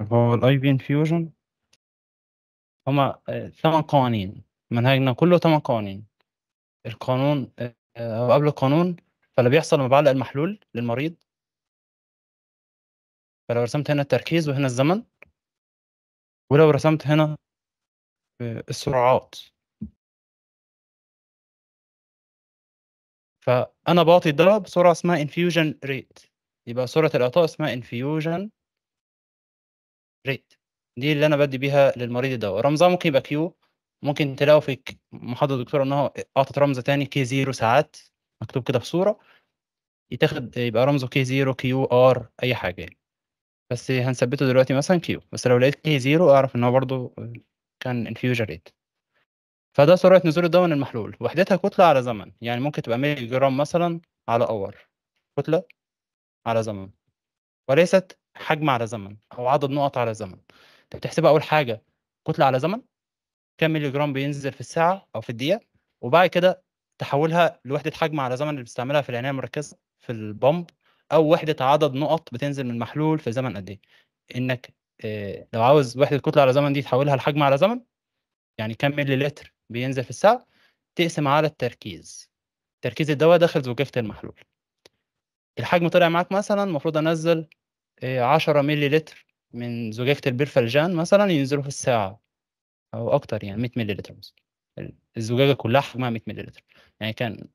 هو الاي بي انفيوجن هما ثمان آه، قوانين منهجنا كله ثمان قوانين القانون او آه، قبل القانون فاللي بيحصل لما بعلق المحلول للمريض فلو رسمت هنا التركيز وهنا الزمن ولو رسمت هنا آه، السرعات فانا بعطي الدواء بسرعه اسمها infusion rate يبقى سرعه الاعطاء اسمها infusion ريت دي اللي انا بدي بيها للمريض الدواء رمزها ممكن يبقى كيو ممكن تلاقوا في محاضره الدكتور ان هو رمز تاني كي زيرو ساعات مكتوب كده في صوره يتاخد يبقى رمزه كي زيرو كيو ار اي حاجه يعني بس هنثبته دلوقتي مثلا كيو بس لو لقيت كي زيرو اعرف ان هو برضه كان انفيوجن ريت فده سرعه نزول الدواء من المحلول وحدتها كتله على زمن يعني ممكن تبقى ملي جرام مثلا على اور كتله على زمن وليست حجم على زمن او عدد نقط على زمن انت بتحسبها اول حاجه كتله على زمن كم مللي جرام بينزل في الساعه او في الدقيقه وبعد كده تحولها لوحده حجم على زمن اللي بتستعملها في العنايه المركزه في البمب او وحده عدد نقط بتنزل من المحلول في زمن قد ايه انك آه، لو عاوز وحده كتله على زمن دي تحولها لحجم على زمن يعني كم ملي لتر بينزل في الساعه تقسم على التركيز تركيز الدواء داخل زجاجه المحلول الحجم طلع معاك مثلا المفروض انزل عشرة ملي لتر من زجاجة البرفلجان مثلا ينزلوا في الساعة أو أكتر يعني 100 ملي لتر مثلا الزجاجة كلها حجمها 100 ملي لتر يعني كان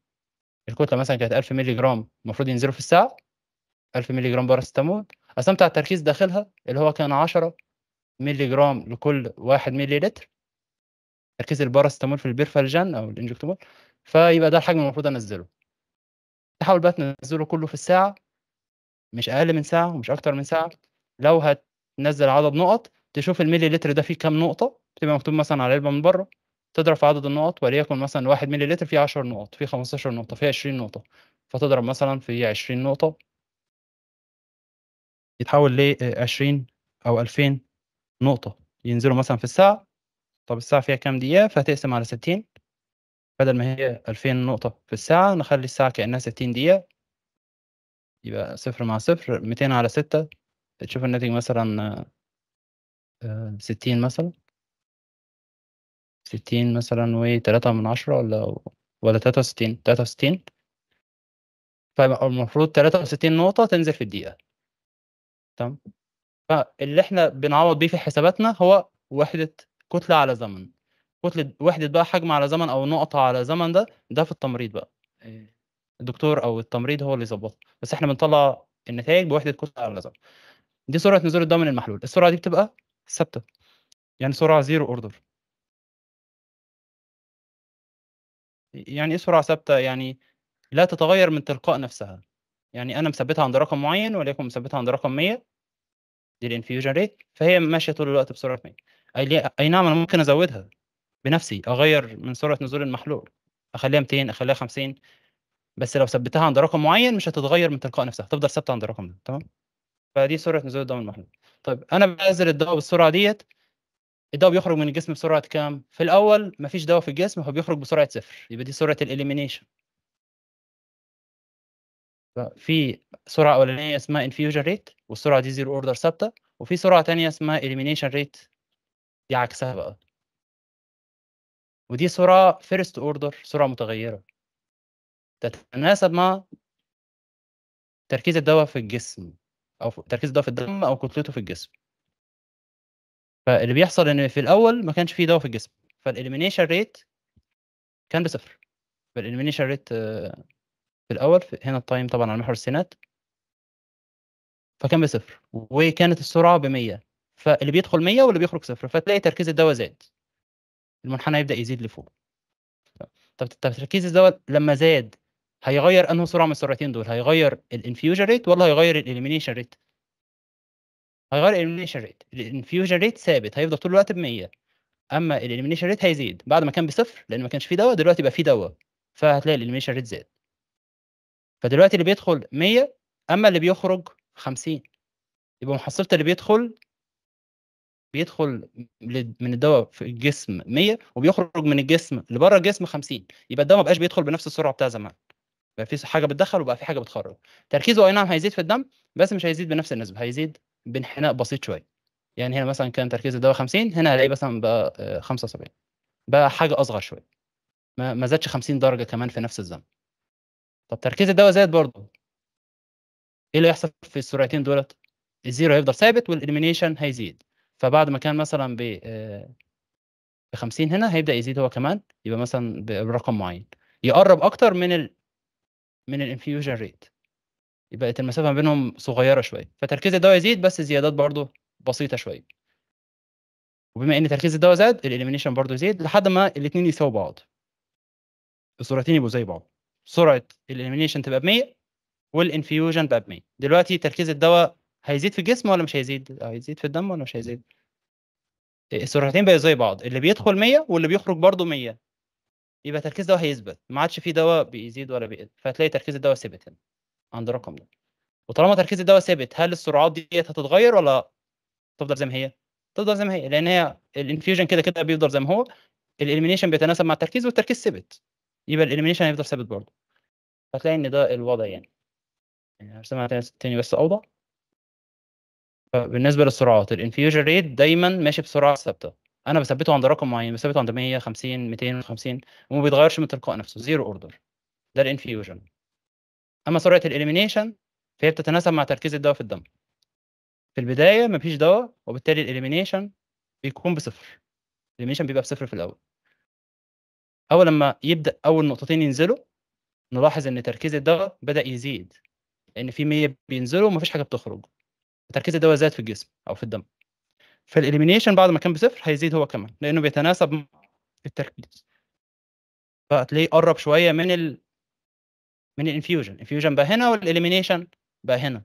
الكتلة مثلا كانت 1000 ملي جرام المفروض ينزلوا في الساعة 1000 ملي جرام باراستامول قسمت على التركيز داخلها اللي هو كان 10 ملي جرام لكل 1 ملي لتر تركيز الباراستامول في البرفلجان أو الانجكتومول فيبقى ده الحجم المفروض أنزله تحاول بقى تنزله كله في الساعة مش اقل من ساعه ومش اكتر من ساعه لو هتنزل عدد نقط تشوف الملي لتر ده فيه كام نقطه تبقى مكتوب مثلا على العلبه من بره تضرب في عدد النقط وليكن مثلا 1 ملي لتر فيه 10 نقط فيه 15 نقطه فيه 20 نقطه فتضرب مثلا في 20 نقطه يتحول ل 20 او 2000 نقطه ينزلوا مثلا في الساعه طب الساعه فيها كام دقيقه فهتقسم على 60 بدل ما هي 2000 نقطه في الساعه نخلي الساعه كانها 60 دقيقه يبقى صفر مع صفر ميتين على ستة تشوف الناتج مثلا آه، ستين مثلا ستين مثلا وتلاتة من عشرة ولا ولا تلاتة وستين تلاتة وستين فالمفروض طيب، تلاتة وستين نقطة تنزل في الدقيقة تمام فاللي احنا بنعوض بيه في حساباتنا هو وحدة كتلة على زمن كتلة وحدة بقى حجم على زمن أو نقطة على زمن ده ده في التمريض بقى إيه. الدكتور او التمريض هو اللي يظبطها بس احنا بنطلع النتائج بوحده قوس على النظر دي سرعه نزول الدم من المحلول السرعه دي بتبقى ثابته يعني سرعه زيرو اوردر يعني ايه سرعه ثابته يعني لا تتغير من تلقاء نفسها يعني انا مثبتها عند رقم معين وليكن مثبتها عند رقم 100 دي الانفيوجن ريت فهي ماشيه طول الوقت بسرعه 100 اي, أي نعم انا ممكن ازودها بنفسي اغير من سرعه نزول المحلول اخليها 200 اخليها 50 بس لو ثبتها عند رقم معين مش هتتغير من تلقاء نفسها هتفضل ثابته عند الرقم ده تمام فدي سرعه نزول الدواء المحلول طيب انا بنزل الدواء بالسرعه ديت الدواء بيخرج من الجسم بسرعه كام في الاول مفيش دواء في الجسم هو بيخرج بسرعه صفر يبقى دي سرعه الاليمينيشن في سرعه اولانيه اسمها انفيوجن ريت والسرعه دي زيرو اوردر ثابته وفي سرعه ثانيه اسمها اليمينيشن ريت دي عكسها بقى ودي سرعه فيرست اوردر سرعه متغيره تتناسب مع تركيز الدواء في الجسم او تركيز الدواء في الدم او كتلته في الجسم فاللي بيحصل ان في الاول ما كانش فيه دواء في الجسم فالاليمينيشن ريت كان بصفر فالاليمينيشن ريت آه، في الاول هنا التايم طبعا على محور السينات فكان بصفر وكانت السرعه ب 100 فاللي بيدخل 100 واللي بيخرج صفر فتلاقي تركيز الدواء زاد المنحنى يبدا يزيد لفوق طب تركيز الدواء لما زاد هيغير انه سرعه من السرعتين دول هيغير الانفيوجن ريت ولا هيغير الاليمينيشن ريت هيغير الاليمينيشن ريت الانفيوجن ريت ثابت هيفضل طول الوقت ب 100 اما الاليمينيشن ريت هيزيد بعد ما كان بصفر لان ما كانش فيه دواء دلوقتي بقى فيه دواء فهتلاقي الاليمينيشن ريت زاد فدلوقتي اللي بيدخل 100 اما اللي بيخرج 50 يبقى محصلة اللي بيدخل بيدخل من الدواء في الجسم 100 وبيخرج من الجسم لبره الجسم 50 يبقى الدواء ما بقاش بيدخل بنفس السرعه بتاع زمان بقى في حاجه بتدخل وبقى في حاجه بتخرج تركيزه اي نعم هيزيد في الدم بس مش هيزيد بنفس النسبه هيزيد بانحناء بسيط شويه يعني هنا مثلا كان تركيز الدواء 50 هنا هلاقيه مثلا بقى 75 آه، بقى حاجه اصغر شويه ما, ما زادش 50 درجه كمان في نفس الزمن طب تركيز الدواء زاد برضه ايه اللي هيحصل في السرعتين دولت الزيرو هيفضل ثابت والاليمينيشن هيزيد فبعد ما كان مثلا ب آه، ب 50 هنا هيبدا يزيد هو كمان يبقى مثلا برقم معين يقرب اكتر من من الانفيوجن ريت يبقى المسافه ما بينهم صغيره شويه فتركيز الدواء يزيد بس زيادات برضو بسيطه شويه وبما ان تركيز الدواء زاد الاليمينيشن برضو يزيد لحد ما الاثنين يساووا بعض السرعتين يبقوا زي بعض سرعه الاليمينيشن تبقى ب 100 والانفيوجن بقى ب 100 دلوقتي تركيز الدواء هيزيد في الجسم ولا مش هيزيد آه، هيزيد في الدم ولا مش هيزيد إيه، السرعتين بقى زي بعض اللي بيدخل 100 واللي بيخرج برضه 100 يبقى تركيز دواء هيثبت ما عادش في دواء بيزيد ولا بيقل فهتلاقي تركيز الدواء ثابت هنا عند الرقم ده وطالما تركيز الدواء ثابت هل السرعات ديت هتتغير ولا تفضل زي ما هي؟ تفضل زي ما هي لان هي الانفيوجن كده كده بيفضل زي ما هو الاليمينيشن بيتناسب مع التركيز والتركيز ثابت يبقى الاليمينيشن هيفضل ثابت برضه هتلاقي ان ده الوضع يعني هرسمها يعني تاني بس اوضح بالنسبه للسرعات الانفيوجن ريت دايما ماشي بسرعه ثابته انا بثبته عند رقم معين بثبته عند 150 250 وما بيتغيرش من تلقاء نفسه زيرو اوردر ده الانفيوجن اما سرعه الاليمينيشن فهي بتتناسب مع تركيز الدواء في الدم في البدايه مفيش دواء وبالتالي الاليمينيشن بيكون بصفر الاليمينيشن بيبقى بصفر في الاول اول لما يبدا اول نقطتين ينزلوا نلاحظ ان تركيز الدواء بدا يزيد لان في 100 بينزلوا ومفيش حاجه بتخرج تركيز الدواء زاد في الجسم او في الدم فالاليمينيشن بعد ما كان بصفر هيزيد هو كمان لانه بيتناسب مع التركيز فهتلاقيه قرب شويه من ال من الانفيوجن الانفيوجن بقى هنا والاليمينيشن بقى هنا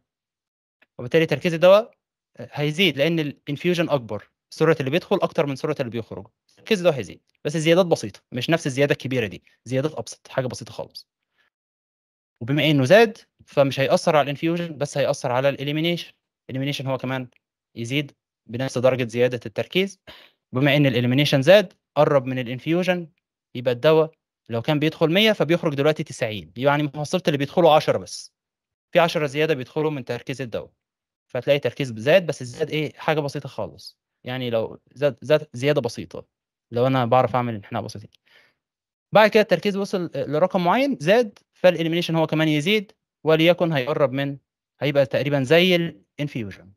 وبالتالي تركيز الدواء هيزيد لان الانفيوجن اكبر سرعه اللي بيدخل اكتر من سرعه اللي بيخرج التركيز الدواء هيزيد بس الزيادات بسيطه مش نفس الزياده الكبيره دي زيادات ابسط حاجه بسيطه خالص وبما انه زاد فمش هيأثر على الانفيوجن بس هيأثر على الاليمينيشن الاليمينيشن هو كمان يزيد بنفس درجه زياده التركيز بما ان الاليمينيشن زاد قرب من الانفيوجن يبقى الدواء لو كان بيدخل 100 فبيخرج دلوقتي 90 يعني وصلت اللي بيدخلوا 10 بس في 10 زياده بيدخلوا من تركيز الدواء فتلاقي تركيز زاد بس الزاد ايه حاجه بسيطه خالص يعني لو زاد زاد زياده بسيطه لو انا بعرف اعمل انحناء بسيطين بعد كده التركيز وصل لرقم معين زاد فالاليمينيشن هو كمان يزيد وليكن هيقرب من هيبقى تقريبا زي الانفيوجن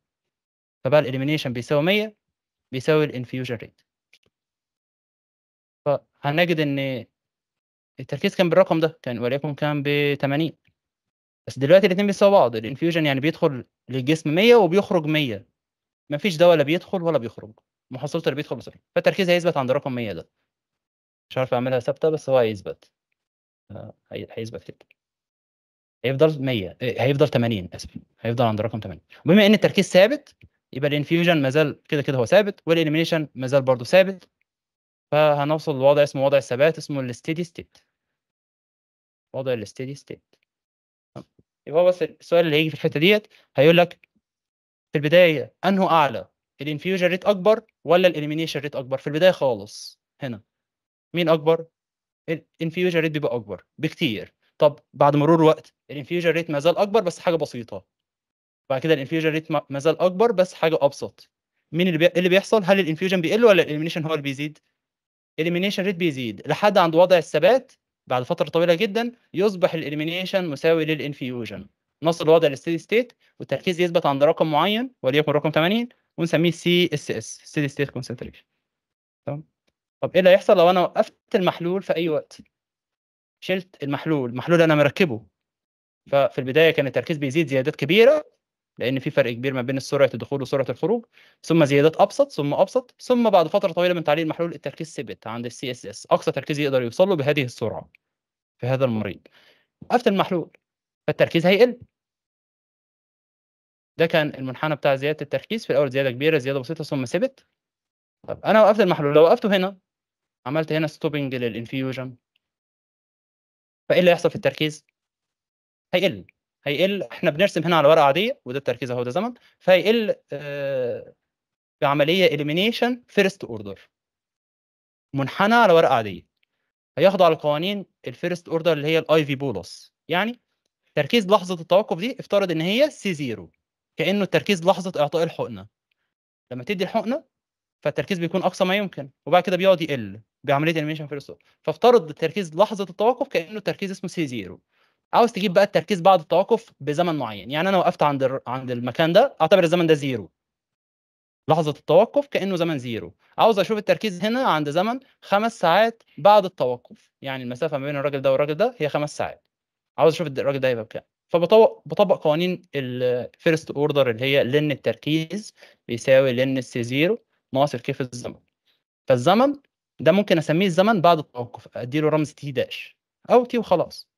فبقى الاليمينيشن بيساوي 100 بيساوي الانفيوجن ريت فهنجد ان التركيز كان بالرقم ده كان وليكن كان ب 80 بس دلوقتي الاثنين بيساوي بعض الانفيوجن يعني بيدخل للجسم 100 وبيخرج 100 مفيش ده ولا بيدخل ولا بيخرج محصلته اللي بيدخل بصفر فالتركيز هيثبت عند رقم 100 ده مش عارف اعملها ثابته بس هو هيثبت آه، هيثبت كده هيفضل 100 آه، هيفضل 80 اسف هيفضل عند رقم 80 بما ان التركيز ثابت يبقى الانفيوجن ما زال كده كده هو ثابت والاليمينيشن ما زال برضه ثابت فهنوصل لوضع اسمه وضع الثبات اسمه الستيدي ستيت وضع الستيدي ستيت يبقى هو بس السؤال اللي هيجي في الحته ديت هيقول لك في البدايه انه اعلى الانفيوجن ريت اكبر ولا الاليمينيشن ريت اكبر في البدايه خالص هنا مين اكبر الانفيوجن ريت بيبقى اكبر بكتير طب بعد مرور وقت الانفيوجن ريت ما زال اكبر بس حاجه بسيطه بعد كده الانفيوجن ريت ما زال اكبر بس حاجه ابسط مين اللي بي... اللي بيحصل هل الانفيوجن بيقل ولا الاليمينيشن هو اللي بيزيد الاليمينيشن ريت بيزيد لحد عند وضع الثبات بعد فتره طويله جدا يصبح الاليمينيشن مساوي للانفيوجن نصل الوضع للستيدي ستيت والتركيز يثبت عند رقم معين وليكن رقم 80 ونسميه سي اس اس ستيدي ستيت كونسنتريشن تمام طب ايه اللي هيحصل لو انا وقفت المحلول في اي وقت شلت المحلول المحلول انا مركبه ففي البدايه كان التركيز بيزيد زيادات كبيره لان في فرق كبير ما بين سرعه الدخول وسرعه الخروج ثم زيادات ابسط ثم ابسط ثم بعد فتره طويله من تعليل المحلول التركيز ثبت عند السي اس اس اقصى تركيز يقدر يوصل له بهذه السرعه في هذا المريض وقفت المحلول فالتركيز هيقل ده كان المنحنى بتاع زياده التركيز في الاول زياده كبيره زياده بسيطه ثم ثبت طب انا وقفت المحلول لو وقفته هنا عملت هنا ستوبنج للانفيوجن فايه اللي هيحصل في التركيز هيقل هيقل احنا بنرسم هنا على ورقه عاديه وده التركيز اهو ده زمن فهيقل في آه، بعمليه اليمينيشن فيرست اوردر منحنى على ورقه عاديه هيخضع لقوانين الفيرست اوردر اللي هي الاي في بولس يعني تركيز لحظه التوقف دي افترض ان هي سي زيرو كانه التركيز لحظه اعطاء الحقنه لما تدي الحقنه فالتركيز بيكون اقصى ما يمكن وبعد كده بيقعد يقل بعمليه انيميشن فيرست اوردر فافترض التركيز لحظه التوقف كانه تركيز اسمه سي زيرو عاوز تجيب بقى التركيز بعد التوقف بزمن معين يعني انا وقفت عند عند المكان ده اعتبر الزمن ده زيرو لحظه التوقف كانه زمن زيرو عاوز اشوف التركيز هنا عند زمن خمس ساعات بعد التوقف يعني المسافه ما بين الراجل ده والراجل ده هي خمس ساعات عاوز اشوف الراجل ده هيبقى بكام فبطبق بطبق قوانين الفيرست اوردر اللي هي لن التركيز بيساوي لن سي زيرو ناقص كيف الزمن فالزمن ده ممكن اسميه الزمن بعد التوقف اديله رمز تي داش او تي وخلاص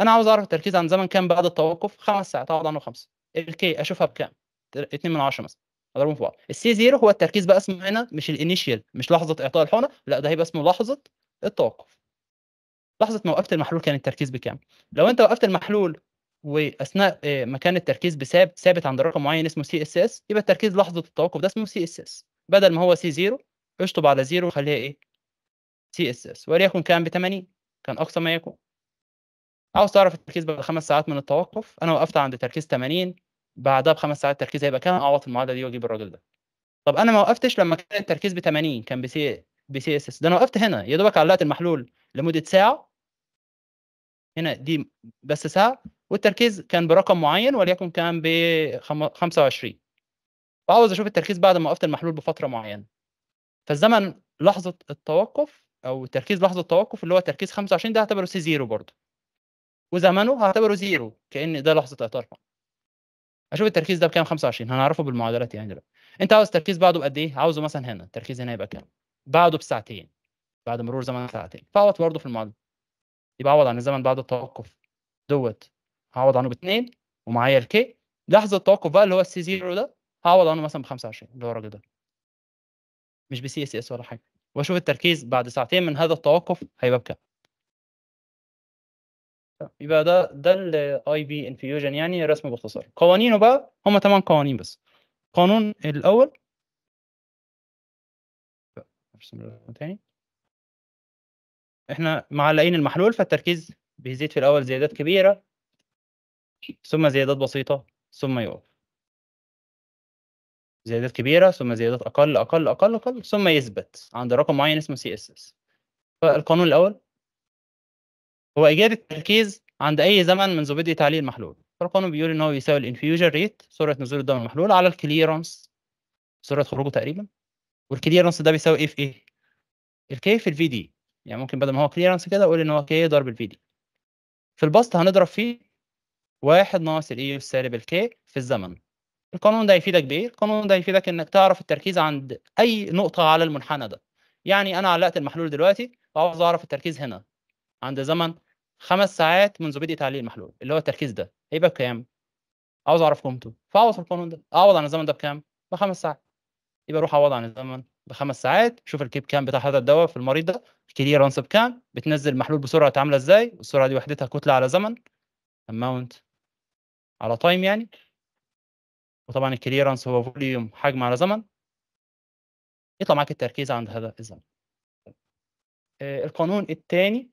انا عاوز اعرف التركيز عن زمن كام بعد التوقف خمس ساعات اقعد عنه خمسه الكي اشوفها بكام 2 من 10 مثلا اضربهم في بعض السي زيرو هو التركيز بقى اسمه هنا مش الانيشيال مش لحظه اعطاء الحقنه لا ده هيبقى اسمه لحظه التوقف لحظه ما وقفت المحلول كان التركيز بكام لو انت وقفت المحلول واثناء آه، ما كان التركيز بساب ثابت عند رقم معين اسمه سي اس اس يبقى التركيز لحظه التوقف ده اسمه سي اس اس بدل ما هو سي زيرو اشطب على زيرو وخليها ايه سي اس اس وليكن كان ب 80 كان اقصى ما يكون عاوز تعرف التركيز بعد خمس ساعات من التوقف انا وقفت عند تركيز 80 بعدها بخمس ساعات التركيز هيبقى كام اعوض في المعادله دي واجيب الراجل ده طب انا ما وقفتش لما كان التركيز ب 80 كان بسي سي اس اس ده انا وقفت هنا يا دوبك علقت المحلول لمده ساعه هنا دي بس ساعه والتركيز كان برقم معين وليكن كان ب 25 فعاوز اشوف التركيز بعد ما وقفت المحلول بفتره معينه فالزمن لحظه التوقف او تركيز لحظه التوقف اللي هو تركيز 25 ده اعتبره سي 0 برضه وزمنه هعتبره زيرو كان ده لحظه اعترافه اشوف التركيز ده بكام 25 هنعرفه بالمعادلات يعني دلوقتي انت عاوز تركيز بعده بقد ايه عاوزه مثلا هنا التركيز هنا يبقى كام بعده بساعتين بعد مرور زمن ساعتين فاعوض برضه في المعادله يبقى اعوض عن الزمن بعد التوقف دوت هعوض عنه باثنين ومعايا الكي لحظه التوقف بقى اللي هو السي زيرو ده هعوض عنه مثلا ب 25 اللي هو الراجل ده مش بسي اس اس ولا حاجه واشوف التركيز بعد ساعتين من هذا التوقف هيبقى بكام يبقى ده ده الاي بي انفيوجن يعني الرسم باختصار قوانينه بقى هم ثمان قوانين بس قانون الاول تاني احنا معلقين المحلول فالتركيز بيزيد في الاول زيادات كبيره ثم زيادات بسيطه ثم يقف زيادات كبيره ثم زيادات اقل اقل اقل اقل ثم يثبت عند رقم معين اسمه سي اس اس فالقانون الاول هو ايجاد التركيز عند اي زمن منذ بدء تعليق المحلول فالقانون بيقول ان هو يساوي الانفيوجن ريت سرعه نزول الدم المحلول على الكليرنس سرعه خروجه تقريبا والكليرنس ده بيساوي اف ايه الكي في إيه؟ الفي دي يعني ممكن بدل ما هو كليرنس كده اقول ان هو كي ضرب الفي دي في البسط هنضرب فيه واحد ناقص الاي e سالب الكي في الزمن القانون ده هيفيدك بايه القانون ده هيفيدك انك تعرف التركيز عند اي نقطه على المنحنى ده يعني انا علقت المحلول دلوقتي وعاوز اعرف التركيز هنا عند زمن خمس ساعات منذ بدء تعليق المحلول اللي هو التركيز ده هيبقى بكام؟ عاوز اعرف قيمته فاعوض في القانون ده اعوض عن الزمن ده بكام؟ بخمس ساعات يبقى اروح اعوض عن الزمن بخمس ساعات شوف الكيب كام بتاع هذا الدواء في المريض ده كليرانس بكام بتنزل المحلول بسرعه عامله ازاي والسرعه دي وحدتها كتله على زمن اماونت على تايم يعني وطبعا الكليرانس هو فوليوم حجم على زمن يطلع معاك التركيز عند هذا الزمن آه، القانون الثاني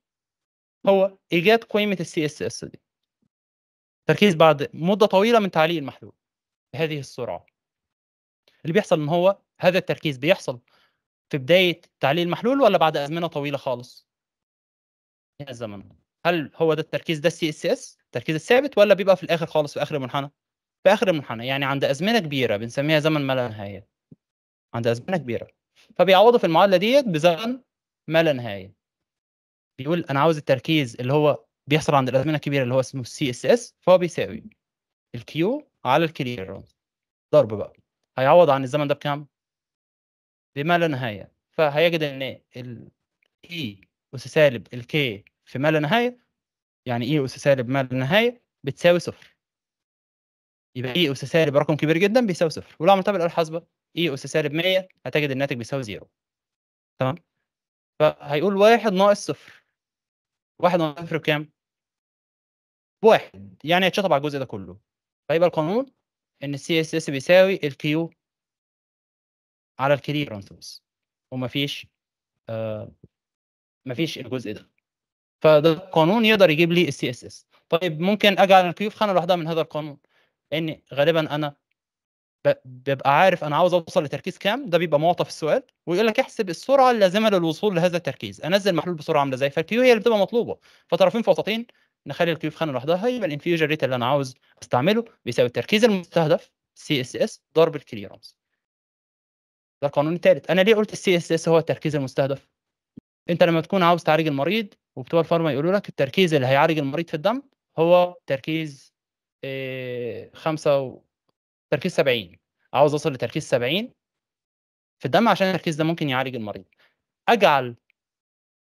هو ايجاد قيمه السي اس اس دي تركيز بعد مده طويله من تعليق المحلول بهذه السرعه اللي بيحصل ان هو هذا التركيز بيحصل في بدايه تعليق المحلول ولا بعد ازمنه طويله خالص من يعني الزمن هل هو ده التركيز ده السي اس اس التركيز الثابت ولا بيبقى في الاخر خالص في اخر المنحنى في اخر المنحنى يعني عند ازمنه كبيره بنسميها زمن ما لا نهايه عند ازمنه كبيره فبيعوضوا في المعادله ديت بزمن ما لا نهايه بيقول انا عاوز التركيز اللي هو بيحصل عند الازمنه الكبيره اللي هو اسمه السي اس اس فهو بيساوي الكيو على الكلير ضرب بقى هيعوض عن الزمن ده بكام؟ بما لا نهايه فهيجد ان ال اي e اس سالب الكي في ما لا نهايه يعني اي e اس سالب ما لا نهايه بتساوي صفر يبقى اي e اس سالب رقم كبير جدا بيساوي صفر ولو عملتها بالاله الحاسبه اي اس سالب 100 هتجد الناتج بيساوي زيرو تمام فهيقول واحد ناقص صفر واحد ناقص صفر بكام؟ بواحد يعني هيتشطب على الجزء ده كله فيبقى القانون ان السي اس اس بيساوي الكيو على الكليرنسز ومفيش آه مفيش الجزء ده فده القانون يقدر يجيب لي السي اس اس طيب ممكن اجي على الكيو في خانه لوحدها من هذا القانون لان غالبا انا ببقى عارف انا عاوز اوصل لتركيز كام ده بيبقى معطى في السؤال ويقول لك احسب السرعه اللازمه للوصول لهذا التركيز انزل محلول بسرعه عامله ازاي فالكيو هي اللي بتبقى مطلوبه فطرفين فوسطين نخلي الكيو في خانه لوحدها يبقى الانفيوجن ريت اللي انا عاوز استعمله بيساوي التركيز المستهدف سي اس اس ضرب الكليرنس ده القانون الثالث انا ليه قلت السي اس اس هو التركيز المستهدف انت لما تكون عاوز تعالج المريض وبتوع الفارما يقولوا لك التركيز اللي هيعالج المريض في الدم هو تركيز 5 آه، تركيز 70 عاوز اوصل لتركيز 70 في الدم عشان التركيز ده ممكن يعالج المريض اجعل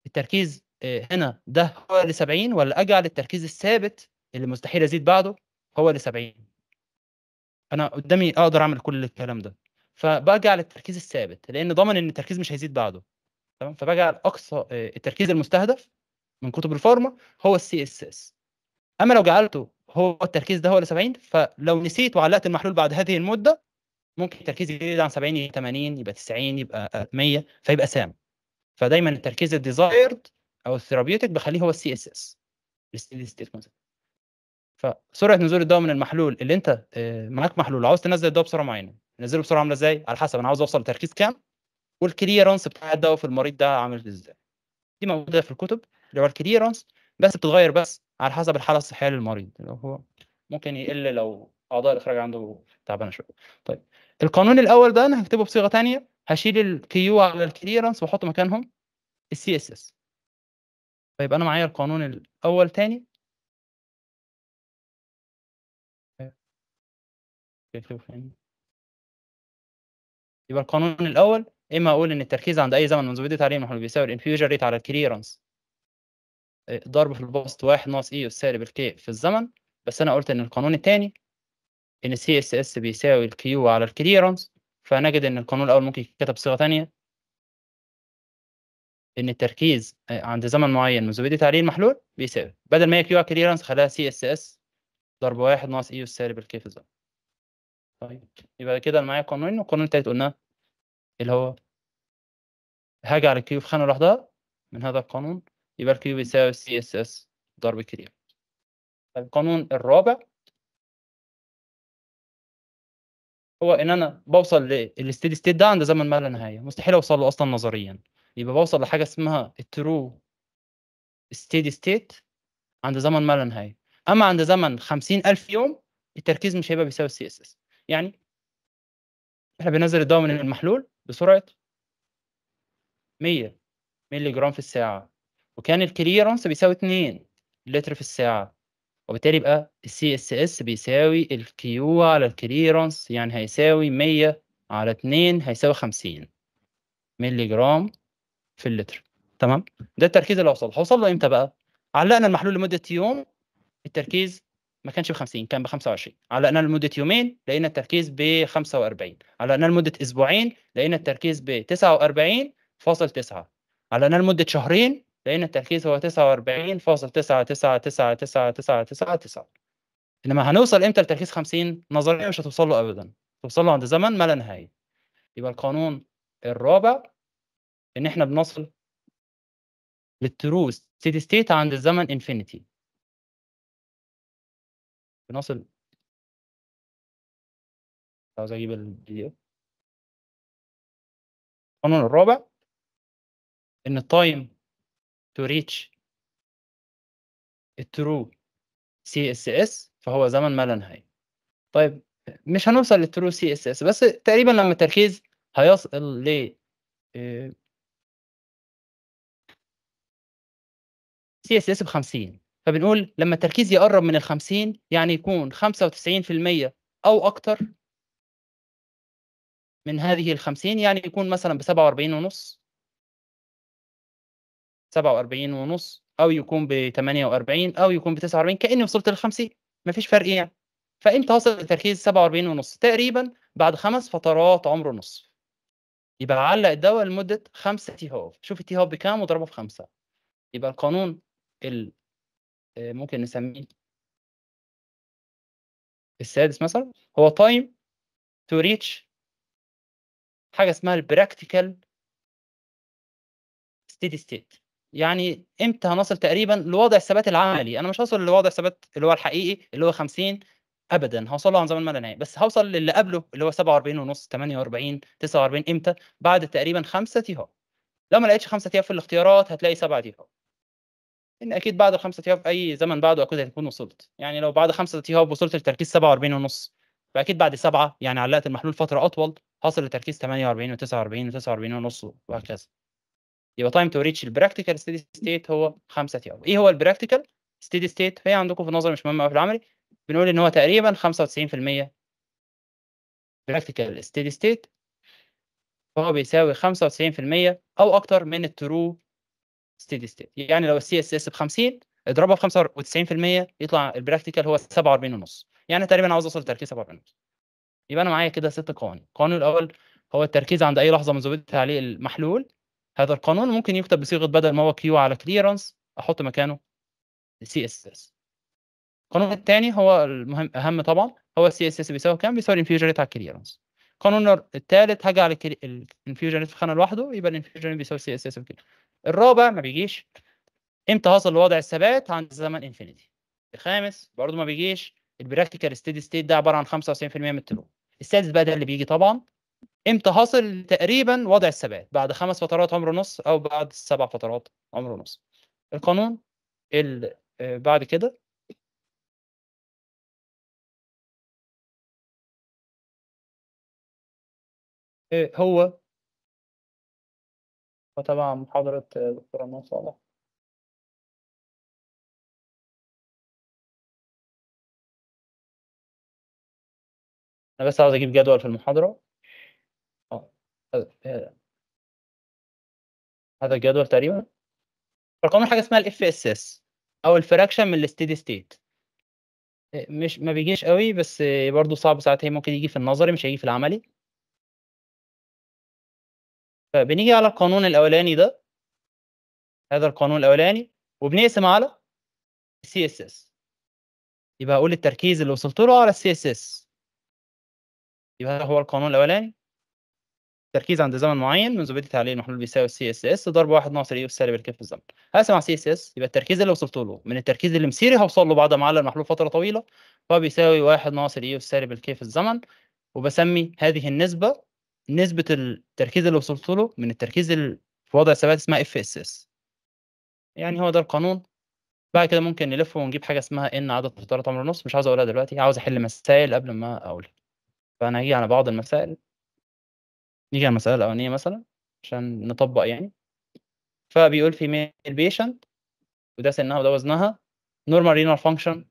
التركيز آه، هنا ده هو ل 70 ولا اجعل التركيز الثابت اللي مستحيل ازيد بعده هو ل 70 انا قدامي اقدر اعمل كل الكلام ده فبجعل التركيز الثابت لان ضامن ان التركيز مش هيزيد بعده تمام فبجعل اقصى آه، التركيز المستهدف من كتب الفارما هو السي اس اس اما لو جعلته هو التركيز ده هو اللي 70 فلو نسيت وعلقت المحلول بعد هذه المده ممكن التركيز يزيد عن 70 يبقى 80 يبقى 90 يبقى 100 فيبقى سام فدايما التركيز الديزايرد او الثيرابيوتيك بخليه هو السي اس اس فسرعه نزول الدواء من المحلول اللي انت آه، معاك محلول عاوز تنزل الدواء بسرعه معينه نزله بسرعه عامله ازاي على حسب انا عاوز اوصل لتركيز كام والكليرنس بتاع الدواء في المريض ده عامل ازاي دي موجوده في الكتب اللي هو الكليرنس بس بتتغير بس على حسب الحاله الصحيه للمريض اللي هو ممكن يقل لو اعضاء الاخراج عنده تعبانه شويه طيب القانون الاول ده انا هكتبه بصيغه ثانيه هشيل الكيو على الكليرنس واحط مكانهم السي اس اس طيب انا معايا القانون الاول تاني يبقى القانون الاول اما اقول ان التركيز عند اي زمن منذ بدايه تعليم بيساوي الانفيوجر ريت على الكليرنس ضرب في البسط واحد ناقص e اي يساوي بالكي في الزمن بس انا قلت ان القانون الثاني ان سي اس اس بيساوي الكيو على الكليرنس فنجد ان القانون الاول ممكن يتكتب بصيغه ثانيه ان التركيز عند زمن معين من زبيدة عليه المحلول بيساوي بدل ما هي كيو على الكليرنس خلاها سي اس اس ضرب واحد ناقص e اي يساوي بالكي في الزمن طيب يبقى كده معايا قانونين والقانون الثالث قلناه اللي هو هاجي على الكيو في خانة لوحدها من هذا القانون يبقى الكيو بيساوي سي اس اس ضرب كريم القانون الرابع هو ان انا بوصل للستيدي ستيت ده عند زمن ما لا نهايه مستحيل اوصل له اصلا نظريا يبقى بوصل لحاجه اسمها الترو ستيدي ستيت عند زمن ما لا نهايه اما عند زمن 50000 يوم التركيز مش هيبقى بيساوي سي اس اس يعني احنا بننزل الضوء من المحلول بسرعه 100 مللي جرام في الساعه وكان الكليرنس بيساوي 2 لتر في الساعه وبالتالي يبقى السي اس اس بيساوي الكيو على الكليرنس يعني هيساوي 100 على 2 هيساوي 50 مللي جرام في اللتر تمام ده التركيز اللي وصل هوصل له امتى بقى علقنا المحلول لمده يوم التركيز ما كانش ب 50 كان ب 25 علقنا لمده يومين لقينا التركيز ب 45 علقنا لمده اسبوعين لقينا التركيز ب 49.9 علقنا لمده شهرين لأن التركيز هو 49.9999999 إنما هنوصل إمتى لتركيز 50 نظريا مش هتوصل له أبدا توصل له عند زمن ما لا نهاية يبقى القانون الرابع إن إحنا بنصل للتروس سيتي ستيت عند الزمن انفينيتي بنصل عاوز اجيب الفيديو القانون الرابع ان التايم to reach a true CSS فهو زمن ما لا نهاية طيب مش هنوصل للترو سي اس اس بس تقريبا لما التركيز هيصل ل سي اس اس ب 50 فبنقول لما التركيز يقرب من ال 50 يعني يكون 95% او اكتر من هذه ال 50 يعني يكون مثلا ب 47 ونص 47 ونص او يكون ب 48 او يكون ب 49 كاني وصلت لل 50 مفيش فرق يعني فامتى وصل لتركيز 47 ونص تقريبا بعد خمس فترات عمره نصف يبقى علق الدواء لمده خمسه تي هوف شوف التي هوف بكام واضربه في خمسه يبقى القانون ال آه، ممكن نسميه السادس مثلا هو تايم تو ريتش حاجه اسمها البراكتيكال ستيدي ستيت يعني امتى هنصل تقريبا لوضع الثبات العملي انا مش هوصل لوضع الثبات اللي هو الحقيقي اللي هو 50 ابدا هوصل له عن زمن ما لا بس هوصل للي قبله اللي هو 47 ونص 48 49 امتى بعد تقريبا 5 ايام لو ما لقيتش 5 ايام في الاختيارات هتلاقي 7 ايام ان اكيد بعد الخمسة تي في اي زمن بعده اكيد هتكون وصلت يعني لو بعد خمسة ايام وصلت لتركيز 47 ونص فاكيد بعد سبعة يعني علقت المحلول فتره اطول هصل لتركيز 48 و49 و49 ونص وهكذا يبقى تايم تو ريتش البراكتيكال ستيدي ستيت هو 5 تي ايه هو البراكتيكال ستيدي ستيت فهي عندكم في النظر مش مهمه قوي في العملي بنقول ان هو تقريبا 95% براكتيكال ستيدي ستيت فهو بيساوي 95% او اكتر من الترو ستيدي ستيت يعني لو السي اس اس ب 50 اضربها ب 95% يطلع البراكتيكال هو 47 ونص يعني تقريبا عاوز اوصل لتركيز 47 ونص يبقى انا معايا كده ست قوانين القانون الاول هو التركيز عند اي لحظه من ذوبتها عليه المحلول هذا القانون ممكن يكتب بصيغه بدل ما هو كيو على كليرنس احط مكانه سي اس اس القانون الثاني هو المهم اهم طبعا هو السي اس اس بيساوي كام بيساوي الانفيوجن ريت على الكليرنس القانون الثالث هاجي على الانفيوجن ريت في خانه لوحده يبقى الانفيوجن بيساوي سي اس اس وكده الرابع ما بيجيش امتى هصل لوضع الثبات عند زمن انفينيتي الخامس برضه ما بيجيش البراكتيكال ستيدي ستيت ده عباره عن 95% من التلو السادس بقى ده اللي بيجي طبعا امتى حاصل تقريبا وضع الثبات بعد خمس فترات عمر ونص او بعد سبع فترات عمر ونص القانون اللي آه، بعد كده آه، هو وطبعا محاضرة آه، دكتور أمان صالح أنا بس عاوز أجيب جدول في المحاضرة هذا الجدول تقريبا فالقانون حاجه اسمها الاف اس اس او الفراكشن من الستيدي ستيت مش ما بيجيش قوي بس برضه صعب ساعات هي ممكن يجي في النظري مش هيجي في العملي فبنيجي على القانون الاولاني ده هذا القانون الاولاني وبنقسم على السي اس اس يبقى اقول التركيز اللي وصلت له على السي اس اس يبقى هو القانون الاولاني تركيز عند زمن معين من زبدة عليه المحلول بيساوي سي اس اس ضرب واحد ناقص اليو السالب الكيف الزمن هقسم على سي اس اس يبقى التركيز اللي وصلت له من التركيز اللي مسيري هوصل له بعد ما علق المحلول فتره طويله هو بيساوي واحد ناقص اليو السالب الكيف الزمن وبسمي هذه النسبه نسبه التركيز اللي وصلت له من التركيز اللي في وضع ثبات اسمها اف اس اس يعني هو ده القانون بعد كده ممكن نلف ونجيب حاجه اسمها ان عدد فترات عمر النص مش عاوز اقولها دلوقتي عاوز احل مسائل قبل ما اقولها فانا هجي على بعض المسائل نيجي على المسألة الأولانية مثلا عشان نطبق يعني فبيقول في ميل بيشنت وده سنها وده وزنها نورمال رينال فانكشن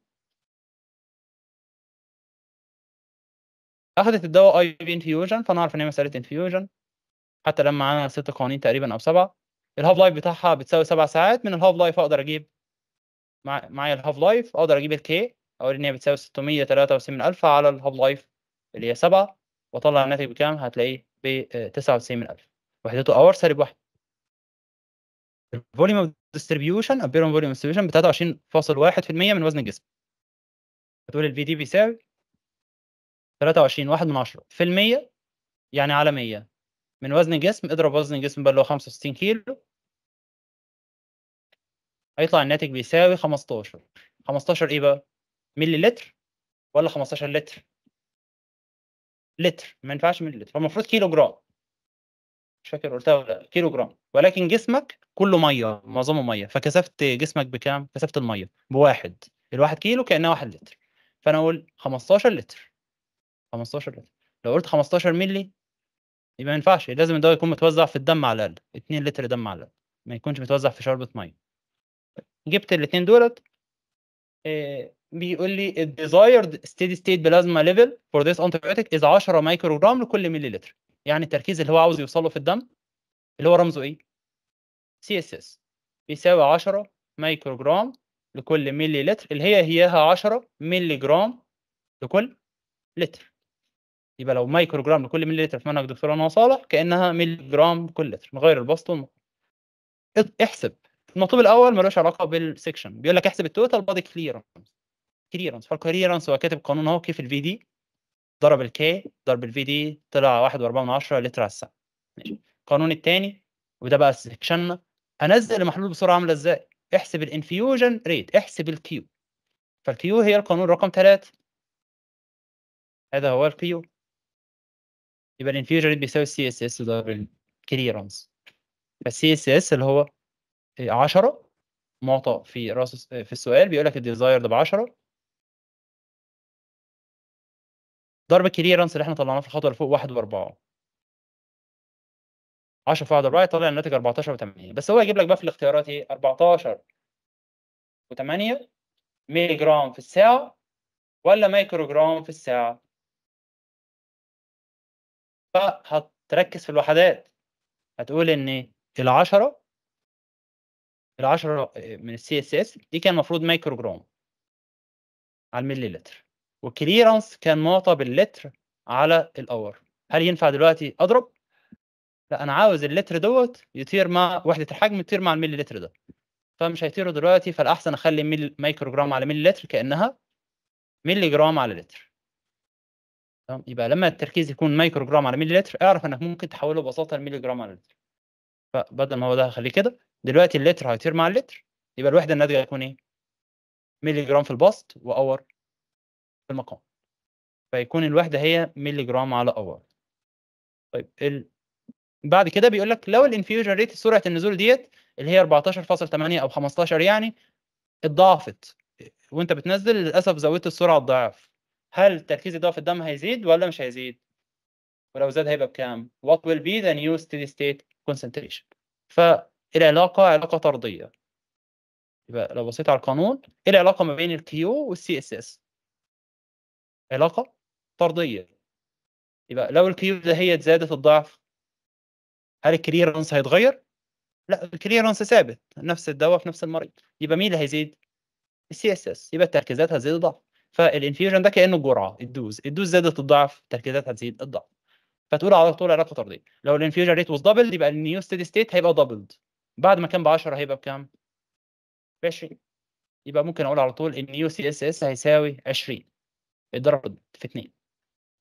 أخدت الدواء اي بي انفيوجن فنعرف إن هي مسألة انفيوجن حتى لما معانا ست قوانين تقريبا أو سبعة الهاف لايف بتاعها بتساوي سبع ساعات من الهاف لايف أقدر أجيب معايا الهاف لايف أقدر أجيب الكي أقول إن هي بتساوي 673 ألف على الهاف لايف اللي هي سبعة وأطلع الناتج بكام هتلاقيه ب 99000 وحدته اور سالب 1 الفوليوم اوف ديستريبيوشن ابيرون فوليوم ديستريبيوشن ب 23.1% من وزن الجسم هتقول الفي دي بيساوي 23.1% يعني على 100 من وزن الجسم اضرب وزن الجسم بقى اللي هو 65 كيلو هيطلع الناتج بيساوي 15 15 ايه بقى؟ ملي لتر ولا 15 لتر؟ لتر ما ينفعش من لتر فالمفروض كيلو جرام مش فاكر قلتها ولا كيلو جرام ولكن جسمك كله ميه معظمه ميه فكثافه جسمك بكام؟ كثافه الميه بواحد الواحد كيلو كانها واحد لتر فانا اقول 15 لتر 15 لتر لو قلت 15 مللي يبقى ما ينفعش لازم الدواء يكون متوزع في الدم على الاقل 2 لتر دم على الاقل ما يكونش متوزع في شربة ميه جبت الاثنين دولت آه، بيقول لي الديزايرد ستيدي ستيت بلازما ليفل فور ذيس انتيبيوتيك از 10 مايكرو جرام لكل ملي لتر يعني التركيز اللي هو عاوز يوصله في الدم اللي هو رمزه ايه سي اس اس بيساوي 10 مايكرو جرام لكل ملي لتر اللي هي هياها 10 ملي جرام لكل لتر يبقى لو مايكرو جرام لكل ملي لتر في منهج دكتور انا صالح كانها ملي جرام لكل لتر نغير البسط احسب المطلوب الاول ملوش علاقه بالسكشن بيقول لك احسب التوتال بادي كليرنس كليرنس فالكليرنس هو كاتب قانون اهو كيف الفي دي ضرب الكي ضرب الفي دي طلع 1.4 لتر على الساعه ماشي القانون الثاني وده بقى السكشن هنزل المحلول بسرعه عامله ازاي احسب الانفيوجن ريت احسب الكيو فالكيو هي القانون رقم 3 هذا هو الكيو يبقى الانفيوجن ريت بيساوي سي اس اس ضرب الكليرنس فالسي اس اس اللي هو 10 معطى في راس في السؤال بيقول لك الديزاير ده ب 10 ضرب الكارير رانس اللي احنا طلعناه في الخطوه اللي فوق 1 و4 10 في 1 4 يطلع الناتج 14 و8 بس هو يجيب لك بقى في الاختيارات ايه 14 و8 ميلي جرام في الساعه ولا مايكرو جرام في الساعه فهتركز في الوحدات هتقول ان ال 10 ال 10 من السي اس اس دي كان المفروض مايكرو جرام على الملي لتر وكليرانس كان معطى باللتر على الاور هل ينفع دلوقتي اضرب لا انا عاوز اللتر دوت يطير مع وحده الحجم تطير مع الملي لتر ده فمش هيطيروا دلوقتي فالاحسن اخلي ميل مايكرو جرام على ملي لتر كانها ملي جرام على لتر تمام يبقى لما التركيز يكون مايكرو جرام على ملي لتر اعرف انك ممكن تحوله ببساطه لملي جرام على لتر فبدل ما هو ده هخليه كده دلوقتي اللتر هيطير مع اللتر يبقى الوحده الناتجه هتكون ايه ملي جرام في البسط واور في المقام فيكون الوحدة هي ميلي جرام على اور طيب ال... بعد كده بيقول لك لو الانفيوجن ريت سرعة النزول ديت اللي هي 14.8 او 15 يعني اتضاعفت وانت بتنزل للاسف زودت السرعة الضعف هل تركيز إضافة الدم هيزيد ولا مش هيزيد؟ ولو زاد هيبقى بكام؟ What will be the new steady state concentration؟ فالعلاقة علاقة طردية يبقى لو بصيت على القانون ايه العلاقة ما بين الكيو والسي اس اس؟ علاقه طرديه يبقى لو الكيو ده هي زادت الضعف هل الكليرنس هيتغير؟ لا الكليرنس ثابت نفس الدواء في نفس المريض يبقى مين اللي هيزيد؟ السي اس اس يبقى التركيزات هتزيد الضعف فالانفيوجن ده كانه جرعه الدوز الدوز زادت الضعف التركيزات هتزيد الضعف فتقول على طول علاقه طرديه لو الانفيوجن ريت واز دبل يبقى النيو ستيدي ستيت هيبقى دبلد بعد ما كان ب 10 هيبقى بكام؟ ب 20 يبقى ممكن اقول على طول النيو سي اس اس هيساوي 20 يتضرب في 2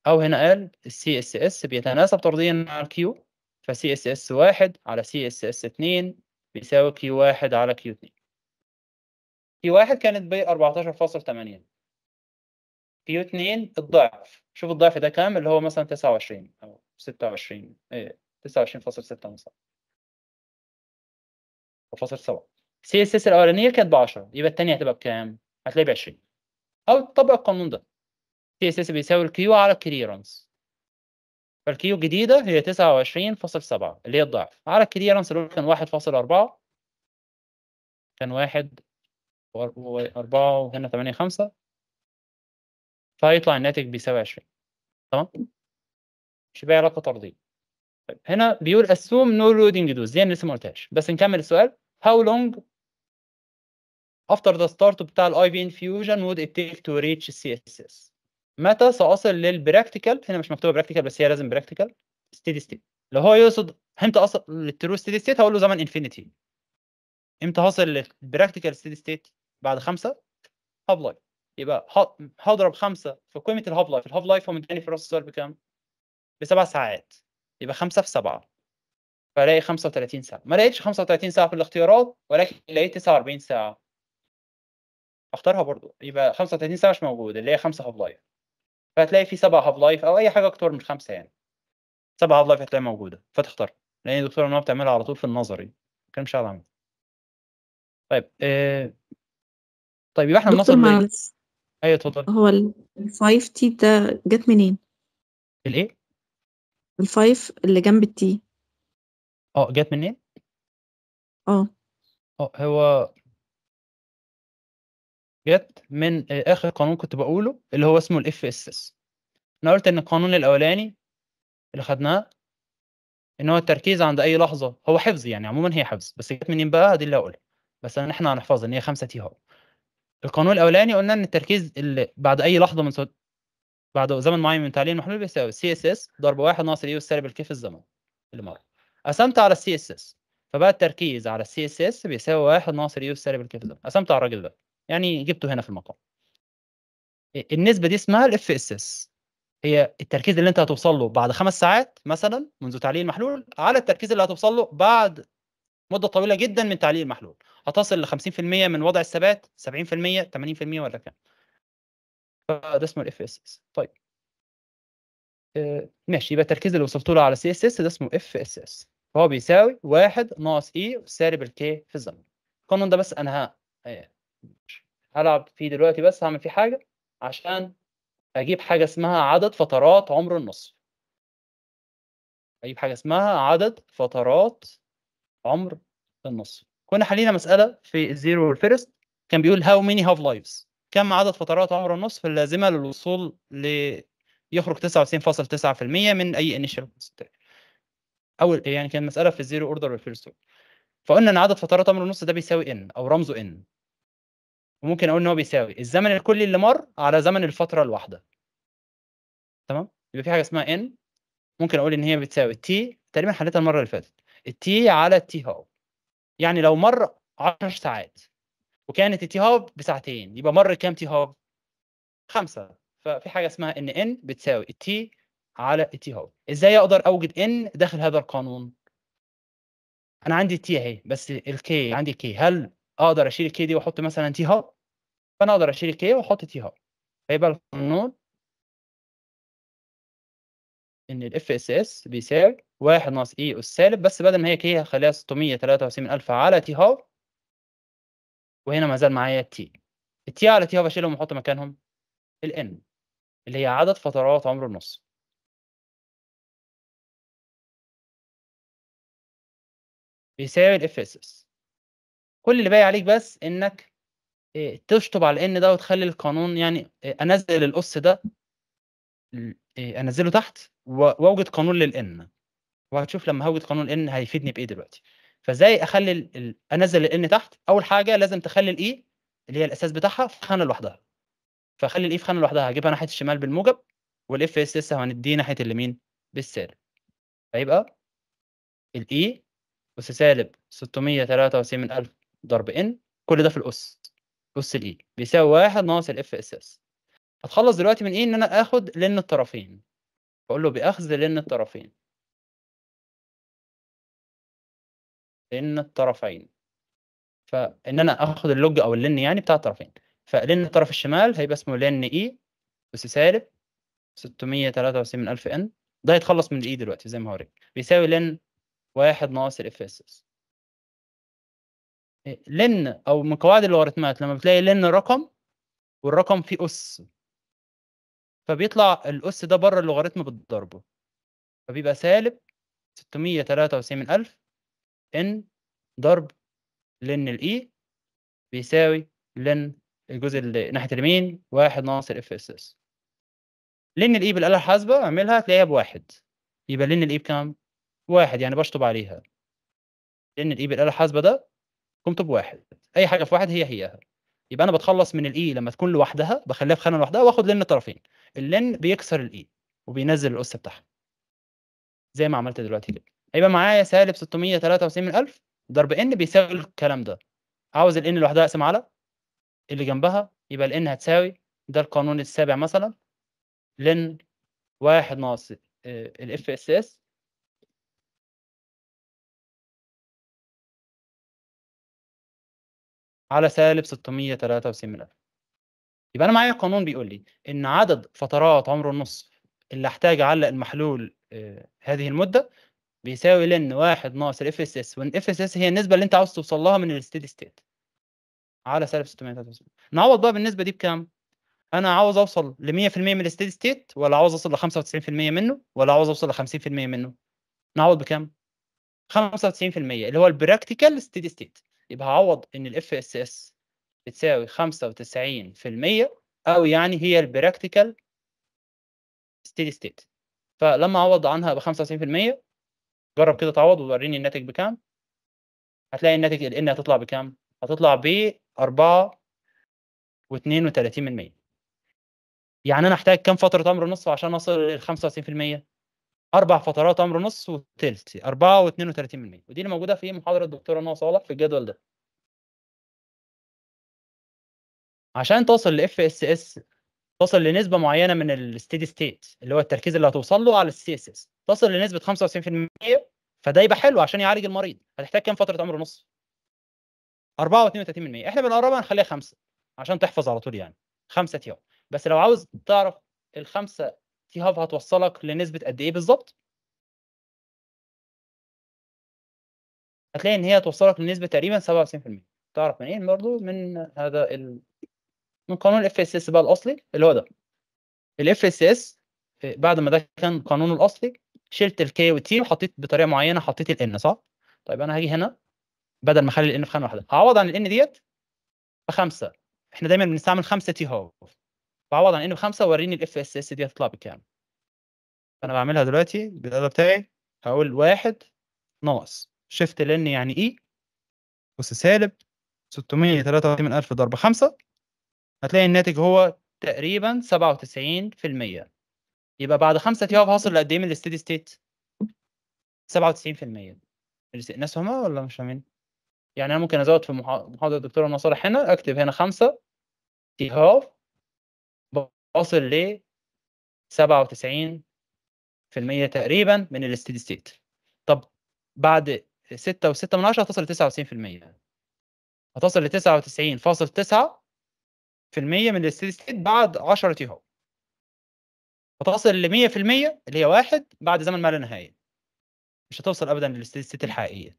او هنا قال السي اس اس بيتناسب طرديا مع الكيو فسي اس اس 1 على سي اس اس 2 بيساوي كيو 1 على كيو 2 كيو 1 كانت ب 14.8 كيو 2 الضعف شوف الضعف ده كام اللي هو مثلا 29 او 26 ايه 29.6 مثلا فاصل 7 سي اس اس الاولانيه كانت ب 10 يبقى الثانيه هتبقى بكام؟ هتلاقي ب 20 او تطبق القانون ده تي اس اس بيساوي الكيو على الكليرنس فالكيو الجديدة هي 29.7 اللي هي الضعف على الكليرنس اللي هو كان 1.4 كان 1 و4 وهنا 8 5 فيطلع الناتج بيساوي 20 تمام مش بقى علاقة طردية طيب، هنا بيقول assume no loading دوز زي اللي لسه ما قلتهاش بس نكمل السؤال how long after the start بتاع ال IV infusion would it take to reach CSS متى ساصل للبراكتيكال هنا مش مكتوبه براكتيكال بس هي لازم براكتيكال ستيدي ستيت لو هو يقصد امتى اصل للترو ستيدي ستيت هقول له زمن انفينيتي امتى هصل للبراكتيكال ستيدي ستيت بعد خمسه هاف لايف يبقى هضرب خمسه في قيمه الهاف لايف الهاف لايف هو مداني في راس السؤال بكام؟ بسبع ساعات يبقى خمسه في سبعه فلاقي 35 ساعه ما لقيتش 35 ساعه في الاختيارات ولكن لقيت 49 ساعه اختارها برضو يبقى 35 ساعه مش موجوده اللي هي 5 هاف لايف فهتلاقي في سبعة هاف لايف او اي حاجه اكتر من خمسه يعني سبعة هاف لايف هتلاقيها موجوده فتختار لان الدكتوره منى بتعملها على طول في النظري ما كانش على عمل طيب آه... طيب يبقى احنا بنوصل ل... ايوه اتفضل هو ال 5 تي ده جت منين؟ الايه؟ ال 5 إيه؟ اللي جنب التي اه جت منين؟ اه اه هو جت من اخر قانون كنت بقوله اللي هو اسمه الاف اس اس انا قلت ان القانون الاولاني اللي خدناه ان هو التركيز عند اي لحظه هو حفظ يعني عموما هي حفظ بس جت منين بقى دي اللي هقولها بس ان احنا هنحفظها ان هي 5 تي هو القانون الاولاني قلنا ان التركيز اللي بعد اي لحظه من صوت بعد زمن معين من تعليم المحلول بيساوي سي اس اس ضرب واحد ناقص الاي سالب الكيف الزمن اللي مر قسمت على السي اس اس فبقى التركيز على السي اس اس بيساوي واحد ناقص الاي سالب الكيف الزمن قسمت على الراجل ده يعني جبته هنا في المقام إيه، النسبه دي اسمها الـ FSS هي التركيز اللي انت هتوصل له بعد خمس ساعات مثلا منذ تعليل المحلول على التركيز اللي هتوصل له بعد مده طويله جدا من تعليل المحلول هتصل ل 50% من وضع الثبات 70% 80% ولا كام فده اسمه الـ FSS طيب إيه، ماشي يبقى التركيز اللي وصلت له على CSS ده اسمه FSS اس فهو بيساوي 1 ناقص اي سالب الكي في الزمن القانون ده بس انا إيه، هلعب فيه دلوقتي بس هعمل فيه حاجه عشان اجيب حاجه اسمها عدد فترات عمر النصف اجيب حاجه اسمها عدد فترات عمر النصف كنا حلينا مساله في الزيرو والفيرست كان بيقول هاو ميني هاف لايفز كم عدد فترات عمر النصف اللازمه للوصول ل يخرج 99.9% من اي انيشال اول يعني كان مساله في الزيرو اوردر والفيرست فقلنا ان عدد فترات عمر النص ده بيساوي ان او رمزه ان وممكن اقول ان هو بيساوي الزمن الكلي اللي مر على زمن الفتره الواحده تمام يبقى في حاجه اسمها ان ممكن اقول ان هي بتساوي تي تقريبا حليتها المره اللي فاتت التي على التي هاو يعني لو مر 10 ساعات وكانت التي هاو بساعتين يبقى مر كام تي هاو خمسة ففي حاجه اسمها ان ان بتساوي التي على التي هاو ازاي اقدر اوجد ان داخل هذا القانون انا عندي تي اهي بس الكي عندي كي هل اقدر اشيل الكي دي واحط مثلا تي هاو فانا اقدر اشيل كي واحط تي هاي فيبقى القانون ان الاف اس اس بيساوي 1 ناقص e اي اس سالب بس بدل ما هي كي هخليها الف على تي هاو وهنا ما زال معايا تي التي على تي هاو اشيلهم واحط مكانهم الان اللي هي عدد فترات عمر النص بيساوي الاف اس اس كل اللي باقي عليك بس انك آه، تشطب على ان ده وتخلي القانون يعني آه، انزل الاس ده آه، انزله تحت واوجد قانون للان وهتشوف لما هوجد قانون ان هيفيدني بايه دلوقتي فازاي اخلي الـ انزل الان تحت اول حاجه لازم تخلي الاي اللي هي الاساس بتاعها في خانه لوحدها فاخلي الاي في خانه لوحدها هجيبها ناحيه الشمال بالموجب والاف اس لسه هنديه ناحيه اليمين بالسالب فيبقى الاي اس سالب 693 من 1000 ضرب ان كل ده في الاس بص الاي بيساوي واحد ناقص الاف اس اس هتخلص دلوقتي من ايه ان انا اخد لن الطرفين بقول له باخذ لن الطرفين لن الطرفين فان انا اخد اللوج او اللن يعني بتاع الطرفين فلن الطرف الشمال هيبقى اسمه لن اي اس سالب 673 من الف ان ده هيتخلص من الاي e دلوقتي زي ما هوريك بيساوي لن واحد ناقص الاف اس اس لن او من قواعد اللوغاريتمات لما بتلاقي لن رقم والرقم فيه اس فبيطلع الاس ده بره اللوغاريتم بالضربه فبيبقى سالب 693000 ان ضرب لن الاي e بيساوي لن الجزء اللي ناحيه اليمين واحد ناقص الاف اس اس لن الاي e بالاله الحاسبه اعملها تلاقيها بواحد يبقى لن الاي e بكام؟ واحد يعني بشطب عليها لن الاي بالاله الحاسبه ده قمت بواحد اي حاجه في واحد هي هي يبقى انا بتخلص من الاي لما تكون لوحدها بخليها في خانه لوحدها واخد لن طرفين اللن بيكسر الاي وبينزل الاس بتاعها زي ما عملت دلوقتي كده هيبقى معايا سالب 693000 ضرب ان بيساوي الكلام ده عاوز الان لوحدها اقسم على اللي جنبها يبقى الان هتساوي ده القانون السابع مثلا لن واحد ناقص الاف اس اس على سالب 673,000 يبقى أنا معايا قانون بيقول لي إن عدد فترات عمر النصف اللي احتاج أعلق المحلول آه، هذه المدة بيساوي لن واحد ناقص الاف اس اس وان اف اس اس هي النسبة اللي أنت عاوز توصل لها من الستيدي ستيت على سالب 673 نعوض بقى بالنسبة دي بكام؟ انا عاوز اوصل ل 100% من الستيدي ستيت ولا عاوز اوصل ل 95% منه ولا عاوز اوصل ل 50% منه نعوض بكام 95% اللي هو البراكتيكال ستيدي ستيت يبقى هعوض ان الاف اس اس بتساوي 95% او يعني هي البراكتيكال ستيدي ستيت فلما اعوض عنها ب 95% جرب كده تعوض ووريني الناتج بكام هتلاقي الناتج ال ان هتطلع بكام؟ هتطلع ب 4 و32 يعني انا احتاج كام فتره امر نصف عشان اوصل لل 95%؟ اربع فترات امر نص وثلث 4 و32% ودي اللي موجوده في محاضره الدكتوره نوى صالح في الجدول ده عشان توصل لاف اس اس تصل لنسبة معينة من الستيدي ستيت اللي هو التركيز اللي هتوصل له على السي اس اس تصل لنسبة 95% فده يبقى حلو عشان يعالج المريض هتحتاج كام فترة عمر ونص 4 و32% احنا بنقربها نخليها 5 عشان تحفظ على طول يعني 5 ايام بس لو عاوز تعرف الخمسة تي هاف هتوصلك لنسبه قد ايه بالظبط هتلاقي ان هي هتوصلك لنسبه تقريبا 97% تعرف من ايه برضه من هذا ال... من قانون الاف اس اس بقى الاصلي اللي هو ده الاف اس اس بعد ما ده كان قانونه الاصلي شلت الكي والتي وحطيت بطريقه معينه حطيت الان صح طيب انا هاجي هنا بدل ما اخلي الان في خانه واحده هعوض عن الان ديت بخمسه احنا دايما بنستعمل خمسه تي هاف بعوض عن انه بخمسه وريني الاف اس اس دي هتطلع بكام فانا بعملها دلوقتي بالاداه بتاعي هقول واحد ناقص شيفت لن يعني اي بص سالب الف ضرب 5 هتلاقي الناتج هو تقريبا 97% يبقى بعد 5 ايام هوصل لقد ايه من الستيدي ستيت 97% الناس فاهمه ولا مش فاهمين يعني انا ممكن ازود في محاضره الدكتوره منى صالح هنا اكتب هنا 5 تي هاف اصل ل 97% تقريبا من الستيدي ستيت طب بعد 6 و6 من 10 هتصل ل 99% هتصل ل 99.9% من الستيدي ستيت بعد 10 تي هو هتصل ل 100% اللي هي واحد بعد زمن ما لا نهايه مش هتوصل ابدا للستيدي ستيت الحقيقيه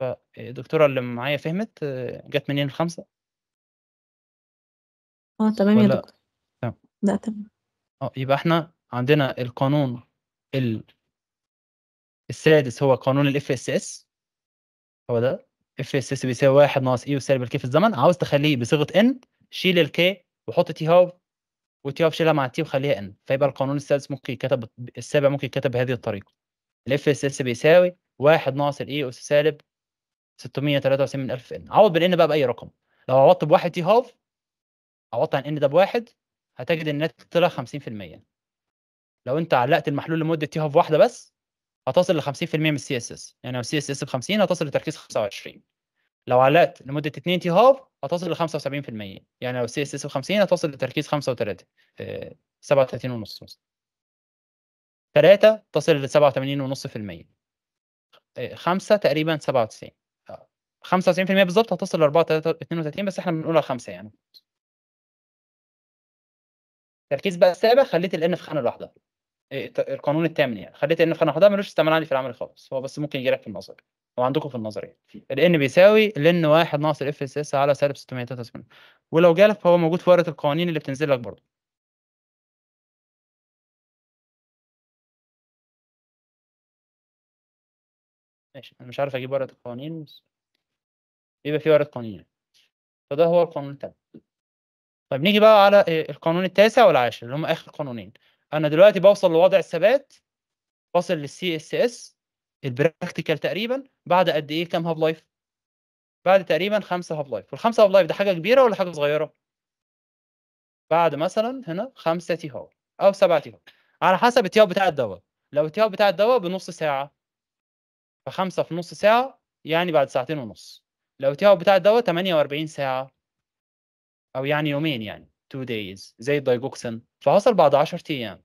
فالدكتوره اللي معايا فهمت جت منين الخمسه اه تمام يا دكتور لأ تمام. آه، يبقى إحنا عندنا القانون ال السادس هو قانون الاف اس اس هو ده، اف اس اس بيساوي 1 ناقص اي e وسالب الكي في الزمن، عاوز تخليه بصيغة ان شيل الكي وحط تي هاف وتي هاف شيلها مع تي وخليها ان فيبقى القانون السادس ممكن يتكتب السابع ممكن يتكتب بهذه الطريقة. الاف اس اس بيساوي 1 ناقص الاي أس سالب 673 من 1000 ان عوض بالان بقى بأي رقم، لو عوضت بواحد تي هاف عوضت عن ان ده بواحد هتجد ان الناتج طلع 50% لو انت علقت المحلول لمده تي هاف واحده بس هتصل ل 50% من السي اس اس يعني لو السي اس اس ب 50 هتصل لتركيز 25 لو علقت لمده 2 تي هاف هتصل ل 75% يعني لو السي اس اس ب 50 هتصل لتركيز 35 37.5 آه، ونص مثلا 3 تصل ل 87.5% 5 آه، تقريبا 97 95% آه، بالظبط هتصل ل 34 32 بس احنا بنقولها 5 يعني تركيز بقى السابع خليت الان في خانه لوحدها إيه، القانون الثامن يعني خليت الان في خانه لوحدها ملوش استعمال عندي في العمل خالص هو بس ممكن يجي لك في النظر هو عندكم في النظر يعني الان بيساوي لن واحد ناقص الاف اس اس على سالب 683 ولو جالك فهو موجود في ورقه القوانين اللي بتنزل لك برضه ماشي انا مش عارف اجيب ورقه القوانين بس يبقى في ورقه قوانين يعني. فده هو القانون الثامن طيب نيجي بقى على آه، القانون التاسع والعاشر اللي هم اخر قانونين انا دلوقتي بوصل لوضع الثبات بصل للسي اس اس البراكتيكال تقريبا بعد قد ايه كام هاف لايف بعد تقريبا خمسة هاف لايف والخمسة هاف لايف ده حاجه كبيره ولا حاجه صغيره بعد مثلا هنا خمسة تي هاو او سبعة تي هاو على حسب التي بتاع الدواء لو التي بتاع الدواء بنص ساعه فخمسة في نص ساعه يعني بعد ساعتين ونص لو التي بتاع الدواء 48 ساعه او يعني يومين يعني تو دايز زي الدايجوكسن فحصل بعد 10 ايام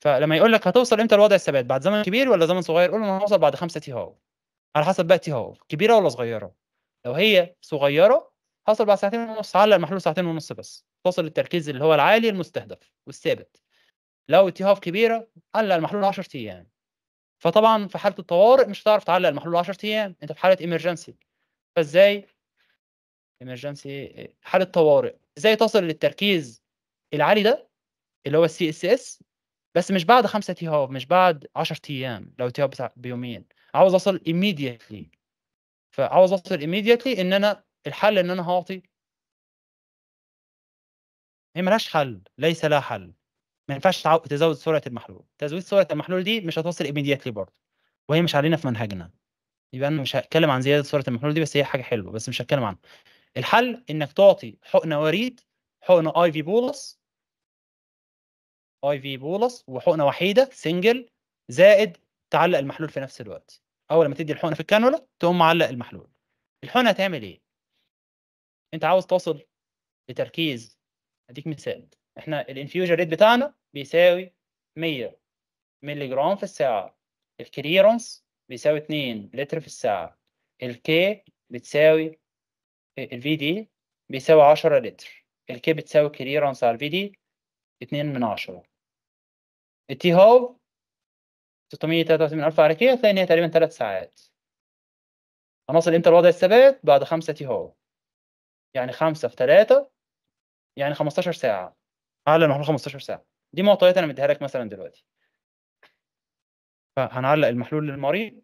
فلما يقول لك هتوصل امتى لوضع الثبات بعد زمن كبير ولا زمن صغير قول له انا هوصل بعد خمسة تيهاو على حسب بقى تي تيهاو كبيره ولا صغيره لو هي صغيره هوصل بعد ساعتين ونص علق المحلول ساعتين ونص بس توصل للتركيز اللي هو العالي المستهدف والثابت لو تي التيهاف كبيره علق المحلول 10 ايام فطبعا في حاله الطوارئ مش هتعرف تعلق المحلول 10 ايام انت في حاله ايمرجنسي فازاي emergency آه، حاله طوارئ ازاي تصل للتركيز العالي ده اللي هو السي اس اس بس مش بعد خمسة تي هاف مش بعد 10 ايام لو تي هاف بيومين عاوز اصل immediately فعاوز اصل immediately ان انا الحل ان انا هعطي هي ملهاش حل ليس لها حل ما ينفعش تزود سرعه المحلول تزويد سرعه المحلول دي مش هتوصل immediately برضه وهي مش علينا في منهجنا يبقى انا مش هتكلم عن زياده سرعه المحلول دي بس هي حاجه حلوه بس مش هتكلم عنها الحل انك تعطي حقنه وريد حقنه اي في بولس اي في بولس وحقنه وحيده سنجل زائد تعلق المحلول في نفس الوقت اول ما تدي الحقنه في الكانولا تقوم معلق المحلول الحقنه هتعمل ايه انت عاوز توصل لتركيز اديك مثال احنا الانفيوجن ريت بتاعنا بيساوي 100 مللي جرام في الساعه الكليرنس بيساوي 2 لتر في الساعه الكي بتساوي الفي دي بيساوي 10 لتر الكي بتساوي كليرنس على الفي دي 2 من 10 التي هاف 683000 على كي هتلاقي هي تقريبا 3 ساعات هنصل امتى لوضع الثبات بعد 5 تي هاف يعني 5 في 3 يعني 15 ساعة أعلى المحلول 15 ساعة دي معطيات أنا مديها لك مثلا دلوقتي فهنعلق المحلول للمريض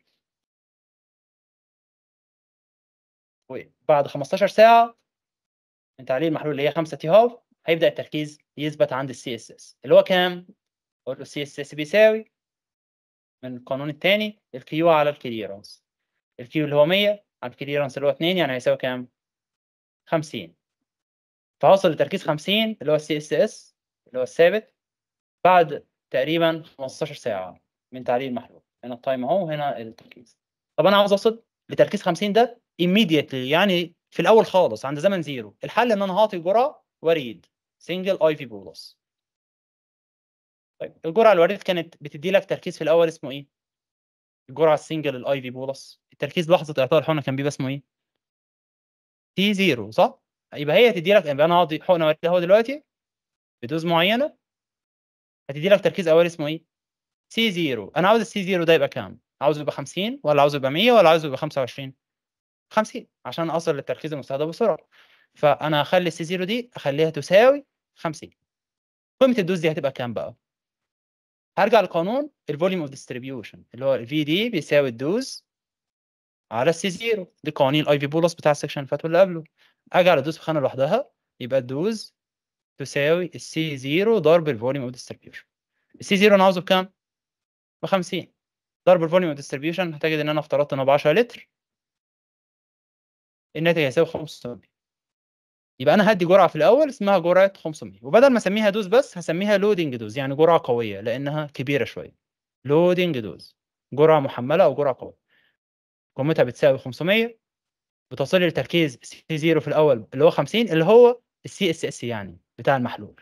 وبعد 15 ساعه من تعليل المحلول اللي هي 5 تي هاف هيبدا التركيز يثبت عند السي اس اس اللي هو كام؟ اقول له سي اس اس بيساوي من القانون الثاني الكيو على الكليرنس الكيو اللي هو 100 على الكليرنس اللي هو 2 يعني هيساوي كام؟ 50 فهوصل لتركيز 50 اللي هو السي اس اس اللي هو الثابت بعد تقريبا 15 ساعه من تعليل المحلول هنا التايم اهو وهنا التركيز طب انا عاوز اوصل لتركيز 50 ده immediately يعني في الاول خالص عند زمن زيرو الحل ان انا هعطي جرعه وريد سنجل اي في بولس طيب الجرعه الوريد كانت بتدي لك تركيز في الاول اسمه ايه الجرعه السنجل الاي في بولس التركيز لحظه اعطاء الحقنه كان بيبقى اسمه ايه تي زيرو صح يبقى هي تدي لك يبقى انا هعطي حقنه وريد اهو دلوقتي بدوز معينه هتدي لك تركيز اول اسمه ايه سي زيرو انا عاوز السي زيرو ده يبقى كام عاوز يبقى 50 ولا عاوز يبقى 100 ولا عاوز يبقى 25 50 عشان اصل للتركيز المستهدف بسرعه فانا هخلي السي زيرو دي اخليها تساوي 50 قيمه الدوز دي هتبقى كام بقى هرجع لقانون الفوليوم اوف ديستريبيوشن اللي هو الفي دي بيساوي الدوز على السي زيرو دي قوانين الاي في بولس بتاع السكشن اللي فات واللي قبله اجي على الدوز في خانه لوحدها يبقى الدوز تساوي السي زيرو ضرب الفوليوم اوف ديستريبيوشن السي زيرو انا عاوزه بكام ب 50 ضرب الفوليوم اوف ديستريبيوشن هتجد ان انا افترضت ان هو ب 10 لتر الناتج هيساوي 500 يبقى انا هدي جرعه في الاول اسمها جرعه 500 وبدل ما اسميها دوز بس هسميها لودنج دوز يعني جرعه قويه لانها كبيره شويه لودنج دوز جرعه محمله او جرعه قويه قيمتها بتساوي 500 بتصل لتركيز سي 0 في الاول اللي هو 50 اللي هو السي اس اس يعني بتاع المحلول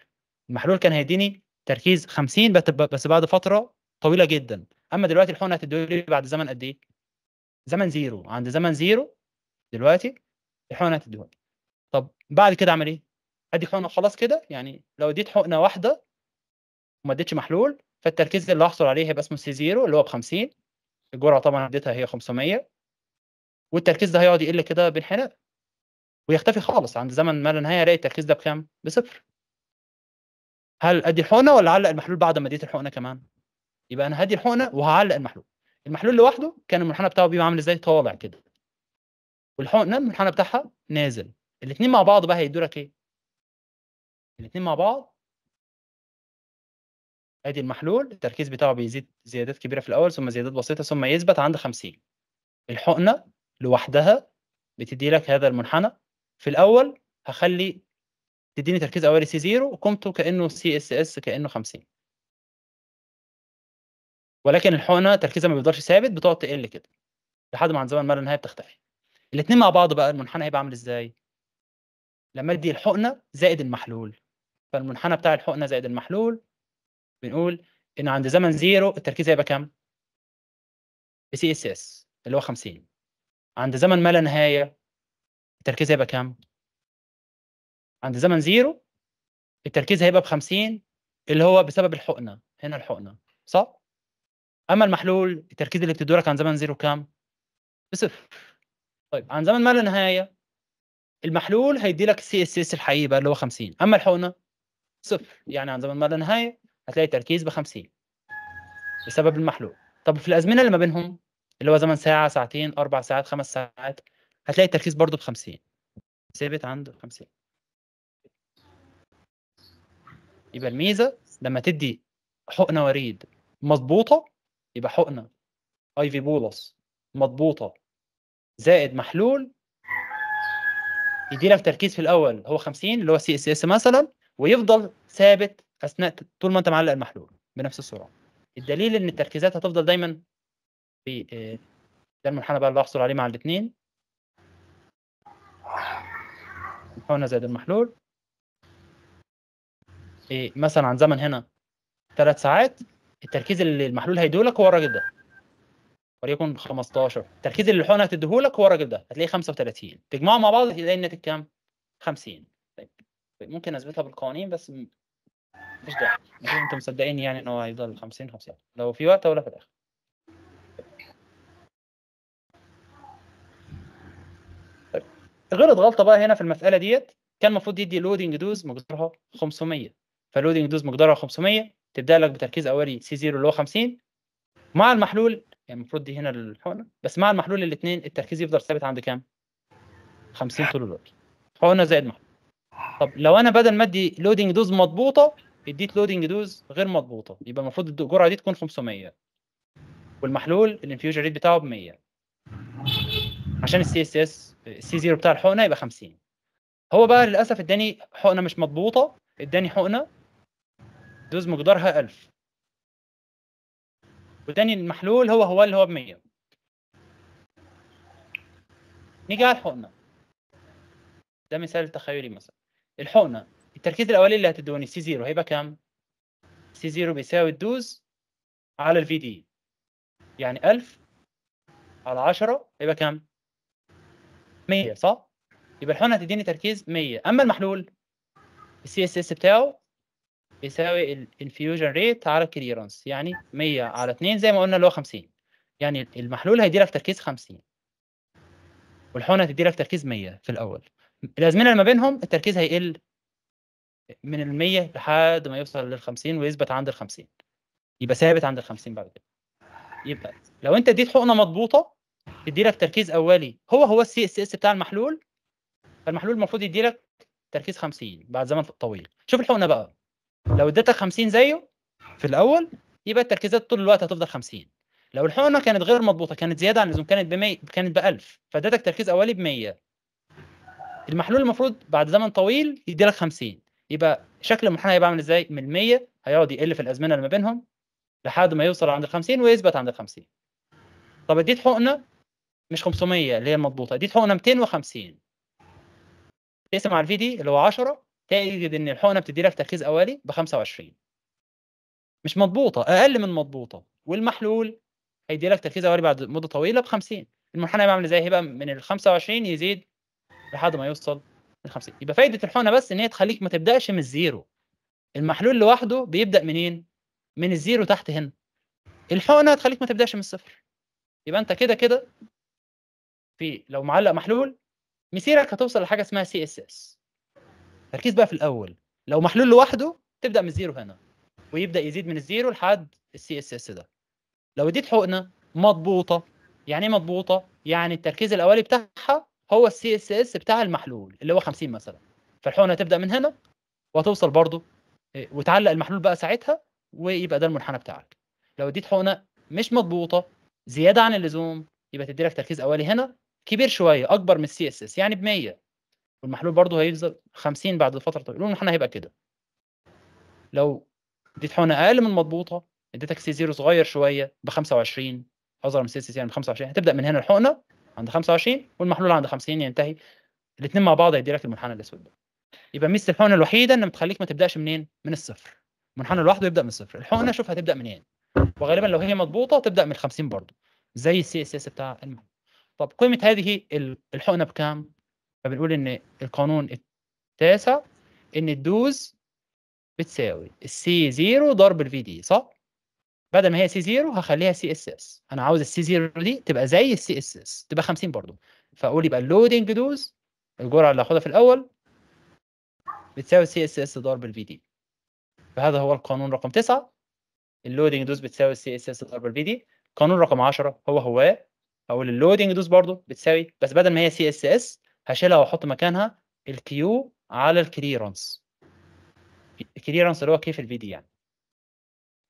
المحلول كان هيديني تركيز 50 بس بعد فتره طويله جدا اما دلوقتي الحقنه لي بعد زمن قد ايه زمن زيرو عند زمن زيرو دلوقتي الحقنه تديهوني طب بعد كده اعمل ايه؟ ادي حقنه خلاص كده يعني لو اديت حقنه واحده وما اديتش محلول فالتركيز اللي هحصل عليه هيبقى اسمه سي زيرو اللي هو ب 50 الجرعه طبعا اديتها هي 500 والتركيز ده هيقعد يقل كده بانحناء ويختفي خالص عند زمن ما لا نهايه الاقي التركيز ده بكام؟ بصفر هل ادي الحقنه ولا اعلق المحلول بعد ما اديت الحقنه كمان؟ يبقى انا هدي الحقنه وهعلق المحلول المحلول لوحده كان المنحنى بتاعه بيبقى عامل ازاي؟ طالع كده والحقنه نعم، المنحنى بتاعها نازل الاثنين مع بعض بقى هيدوا لك ايه الاثنين مع بعض ادي المحلول التركيز بتاعه بيزيد زيادات كبيره في الاول ثم زيادات بسيطه ثم يثبت عند 50 الحقنه لوحدها بتدي لك هذا المنحنى في الاول هخلي تديني تركيز اولي سي 0 وقيمته كانه سي اس اس كانه 50 ولكن الحقنه تركيزها ما بيفضلش ثابت بتقعد تقل كده لحد ما عند زمن ما لا نهايه بتختفي الاثنين مع بعض بقى المنحنى هيبقى عامل ازاي لما ادي الحقنه زائد المحلول فالمنحنى بتاع الحقنه زائد المحلول بنقول ان عند زمن زيرو التركيز هيبقى كام سي اس اس اللي هو 50 عند زمن ما لا نهايه التركيز هيبقى كام عند زمن زيرو التركيز هيبقى ب 50 اللي هو بسبب الحقنه هنا الحقنه صح اما المحلول التركيز اللي بتدورك عن زمن زيرو كام بصفر طيب عن زمن ما لا نهايه المحلول هيدي لك السي اس اس الحقيقي بقى اللي هو 50 اما الحقنه صفر يعني عن زمن ما لا نهايه هتلاقي تركيز ب 50 بسبب المحلول طب في الازمنه اللي ما بينهم اللي هو زمن ساعه ساعتين اربع ساعات خمس ساعات هتلاقي التركيز برضه ب 50 ثابت عند 50 يبقى الميزه لما تدي حقنه وريد مظبوطه يبقى حقنه اي في بولس مضبوطه زائد محلول يديلك تركيز في الاول هو 50 اللي هو سي اس اس مثلا ويفضل ثابت اثناء طول ما انت معلق المحلول بنفس السرعه الدليل ان التركيزات هتفضل دايما في ده آه، المنحنى بقى اللي هحصل عليه مع الاثنين هنا زائد المحلول إيه مثلا عن زمن هنا ثلاث ساعات التركيز اللي المحلول هيدولك هو الراجل ده وليكن 15 تركيز اللي الحقنه هتديهولك هو الراجل ده هتلاقيه 35 تجمعه مع بعض هتلاقي الناتج كام 50 طيب،, طيب ممكن اثبتها بالقوانين بس ده مش انتوا مصدقين يعني ان هو هيفضل 50 50 لو في وقت ولا في الاخر طيب غلط غلطه بقى هنا في المساله ديت كان المفروض يدي لودنج دوز مقدارها 500 فلودنج دوز مقدارها 500 تبدا لك بتركيز اولي سي 0 اللي هو 50 مع المحلول يعني المفروض دي هنا الحقنه بس مع المحلول الاثنين التركيز يفضل ثابت عند كام 50 طول الوقت حقنه زائد محلول طب لو انا بدل ما ادي لودنج دوز مضبوطه اديت لودنج دوز غير مضبوطه يبقى المفروض الجرعه دي تكون 500 والمحلول الانفيوجن ريت بتاعه ب 100 عشان السي اس اس السي زيرو بتاع الحقنه يبقى 50 هو بقى للاسف اداني حقنه مش مضبوطه اداني حقنه دوز مقدارها 1000 وداني المحلول هو هو اللي هو ب 100 نيجي على الحقنه ده مثال تخيلي مثلا الحقنه التركيز الاولي اللي هتدوني سي 0 هيبقى كام؟ سي 0 بيساوي الدوز على الفي دي يعني 1000 على 10 هيبقى كام؟ 100 صح؟ يبقى الحقنه هتديني تركيز 100 اما المحلول السي اس اس بتاعه بيساوي الانفيوجن ريت على الكليرنس يعني 100 على 2 زي ما قلنا اللي هو 50 يعني المحلول هيدي لك تركيز 50 والحقنه هتدي لك تركيز 100 في الاول الازمنه اللي ما بينهم التركيز هيقل من ال 100 لحد ما يوصل لل 50 ويثبت عند ال 50 يبقى ثابت عند ال 50 بعد كده يبقى لو انت اديت حقنه مضبوطه تدي لك تركيز اولي هو هو السي اس اس بتاع المحلول فالمحلول المفروض يدي لك تركيز 50 بعد زمن طويل شوف الحقنه بقى لو اديتك 50 زيه في الاول يبقى التركيزات طول الوقت هتفضل 50 لو الحقنه كانت غير مضبوطه كانت زياده عن اللزوم كانت ب 100 كانت ب 1000 فاديتك تركيز اولي ب 100 المحلول المفروض بعد زمن طويل يدي لك 50 يبقى شكل المحلول هيبقى عامل ازاي من 100 هيقعد يقل في الازمنه اللي ما بينهم لحد ما يوصل عند ال 50 ويثبت عند ال 50 طب اديت حقنه مش 500 اللي هي المضبوطه اديت حقنه 250 تقسم على الفي دي اللي هو 10 تجد ان الحقنه بتدي لك تركيز اولي ب 25 مش مضبوطه اقل من مضبوطه والمحلول هيدي لك تركيز اولي بعد مده طويله ب 50 المنحنى عامل ازاي هيبقى من ال 25 يزيد لحد ما يوصل ل 50 يبقى فايده الحقنه بس ان هي تخليك ما تبداش من الزيرو المحلول لوحده بيبدا منين من الزيرو تحت هنا الحقنه هتخليك ما تبداش من الصفر يبقى انت كده كده في لو معلق محلول مسيرك هتوصل لحاجه اسمها سي اس اس تركيز بقى في الاول لو محلول لوحده تبدا من الزيرو هنا ويبدا يزيد من الزيرو لحد السي اس اس ده لو اديت حقنه مضبوطه يعني ايه مضبوطه يعني التركيز الاولي بتاعها هو السي اس اس بتاع المحلول اللي هو 50 مثلا فالحقنه تبدا من هنا وهتوصل برضه إيه، وتعلق المحلول بقى ساعتها ويبقى ده المنحنى بتاعك لو اديت حقنه مش مضبوطه زياده عن اللزوم يبقى تدي لك تركيز اولي هنا كبير شويه اكبر من السي اس اس يعني ب 100 والمحلول برضه هيفضل 50 بعد فتره طويله المنحنى هيبقى كده لو اديت حقنه اقل من مضبوطه اديتك سي زيرو صغير شويه ب 25 اصغر من سي سي يعني ب 25 هتبدا من هنا الحقنه عند 25 والمحلول عند 50 ينتهي الاثنين مع بعض هيدي لك المنحنى الاسود ده يبقى ميزه الحقنه الوحيده ان بتخليك ما تبداش منين؟ من الصفر المنحنى لوحده يبدا من الصفر الحقنه شوف هتبدا منين وغالبا لو هي مضبوطه تبدا من 50 برضه زي السي اس اس بتاع المحلول طب قيمه هذه الحقنه بكام؟ فبنقول ان القانون التاسع ان الدوز بتساوي السي 0 ضرب الفي دي صح؟ بدل ما هي سي 0 هخليها سي اس اس انا عاوز السي 0 دي تبقى زي السي اس اس تبقى 50 برضه فاقول يبقى اللودنج دوز الجرعه اللي هاخدها في الاول بتساوي سي اس اس ضرب الفي دي فهذا هو القانون رقم 9 اللودنج دوز بتساوي سي اس اس ضرب الفي دي قانون رقم 10 هو هو اقول اللودنج دوز برضه بتساوي بس بدل ما هي سي اس اس هشيلها واحط مكانها الكيو على الكليرنس الكليرنس اللي هو كيف الفي دي يعني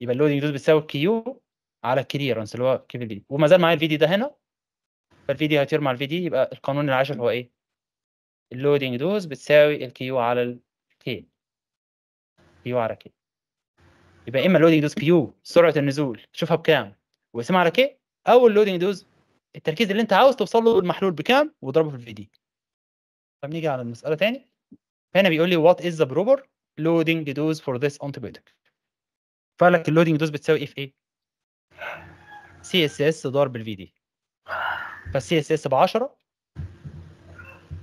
يبقى اللودنج دوز بتساوي كيو على الكليرنس اللي هو كيف الفي دي وما زال معايا الفيديو ده هنا فالفي دي هيطير مع الفي دي يبقى القانون العاشر هو ايه؟ اللودنج دوز بتساوي الكيو على الكي كيو على كي يبقى اما اللودنج دوز كيو سرعه النزول شوفها بكام واسمها على كي او اللودنج دوز التركيز اللي انت عاوز توصل له المحلول بكام واضربه في الفيديو طب نيجي على المساله تاني هنا بيقول لي وات از ذا بروبر لودنج دوز فور ذس انتيبيوتيك فقال لك اللودنج دوز بتساوي ايه في ايه؟ سي اس اس ضرب الفي دي فالسي اس اس ب 10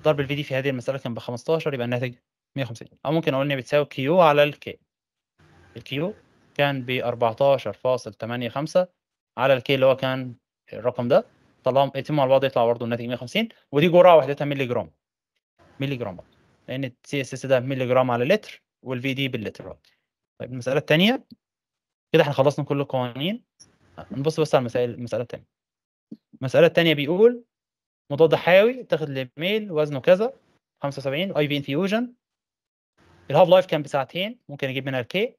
ضرب الفي دي في هذه المساله كان ب 15 يبقى الناتج 150 او ممكن اقول ان بتساوي كيو على الكي الكيو كان ب 14.85 على الكي اللي هو كان الرقم ده طلعهم يتم مع بعض يطلع برضه الناتج 150 ودي جرعه وحدتها مللي جرام ملي جرامات لان السي اس اس ده ملي جرام على لتر والفي دي باللتر طيب المساله الثانيه كده احنا خلصنا كل القوانين نبص بس على المسائل المساله الثانيه المساله الثانيه بيقول مضاد حيوي اتاخد الميل وزنه كذا 75 اي في انفيوجن الهاف لايف كان بساعتين ممكن اجيب منها الكي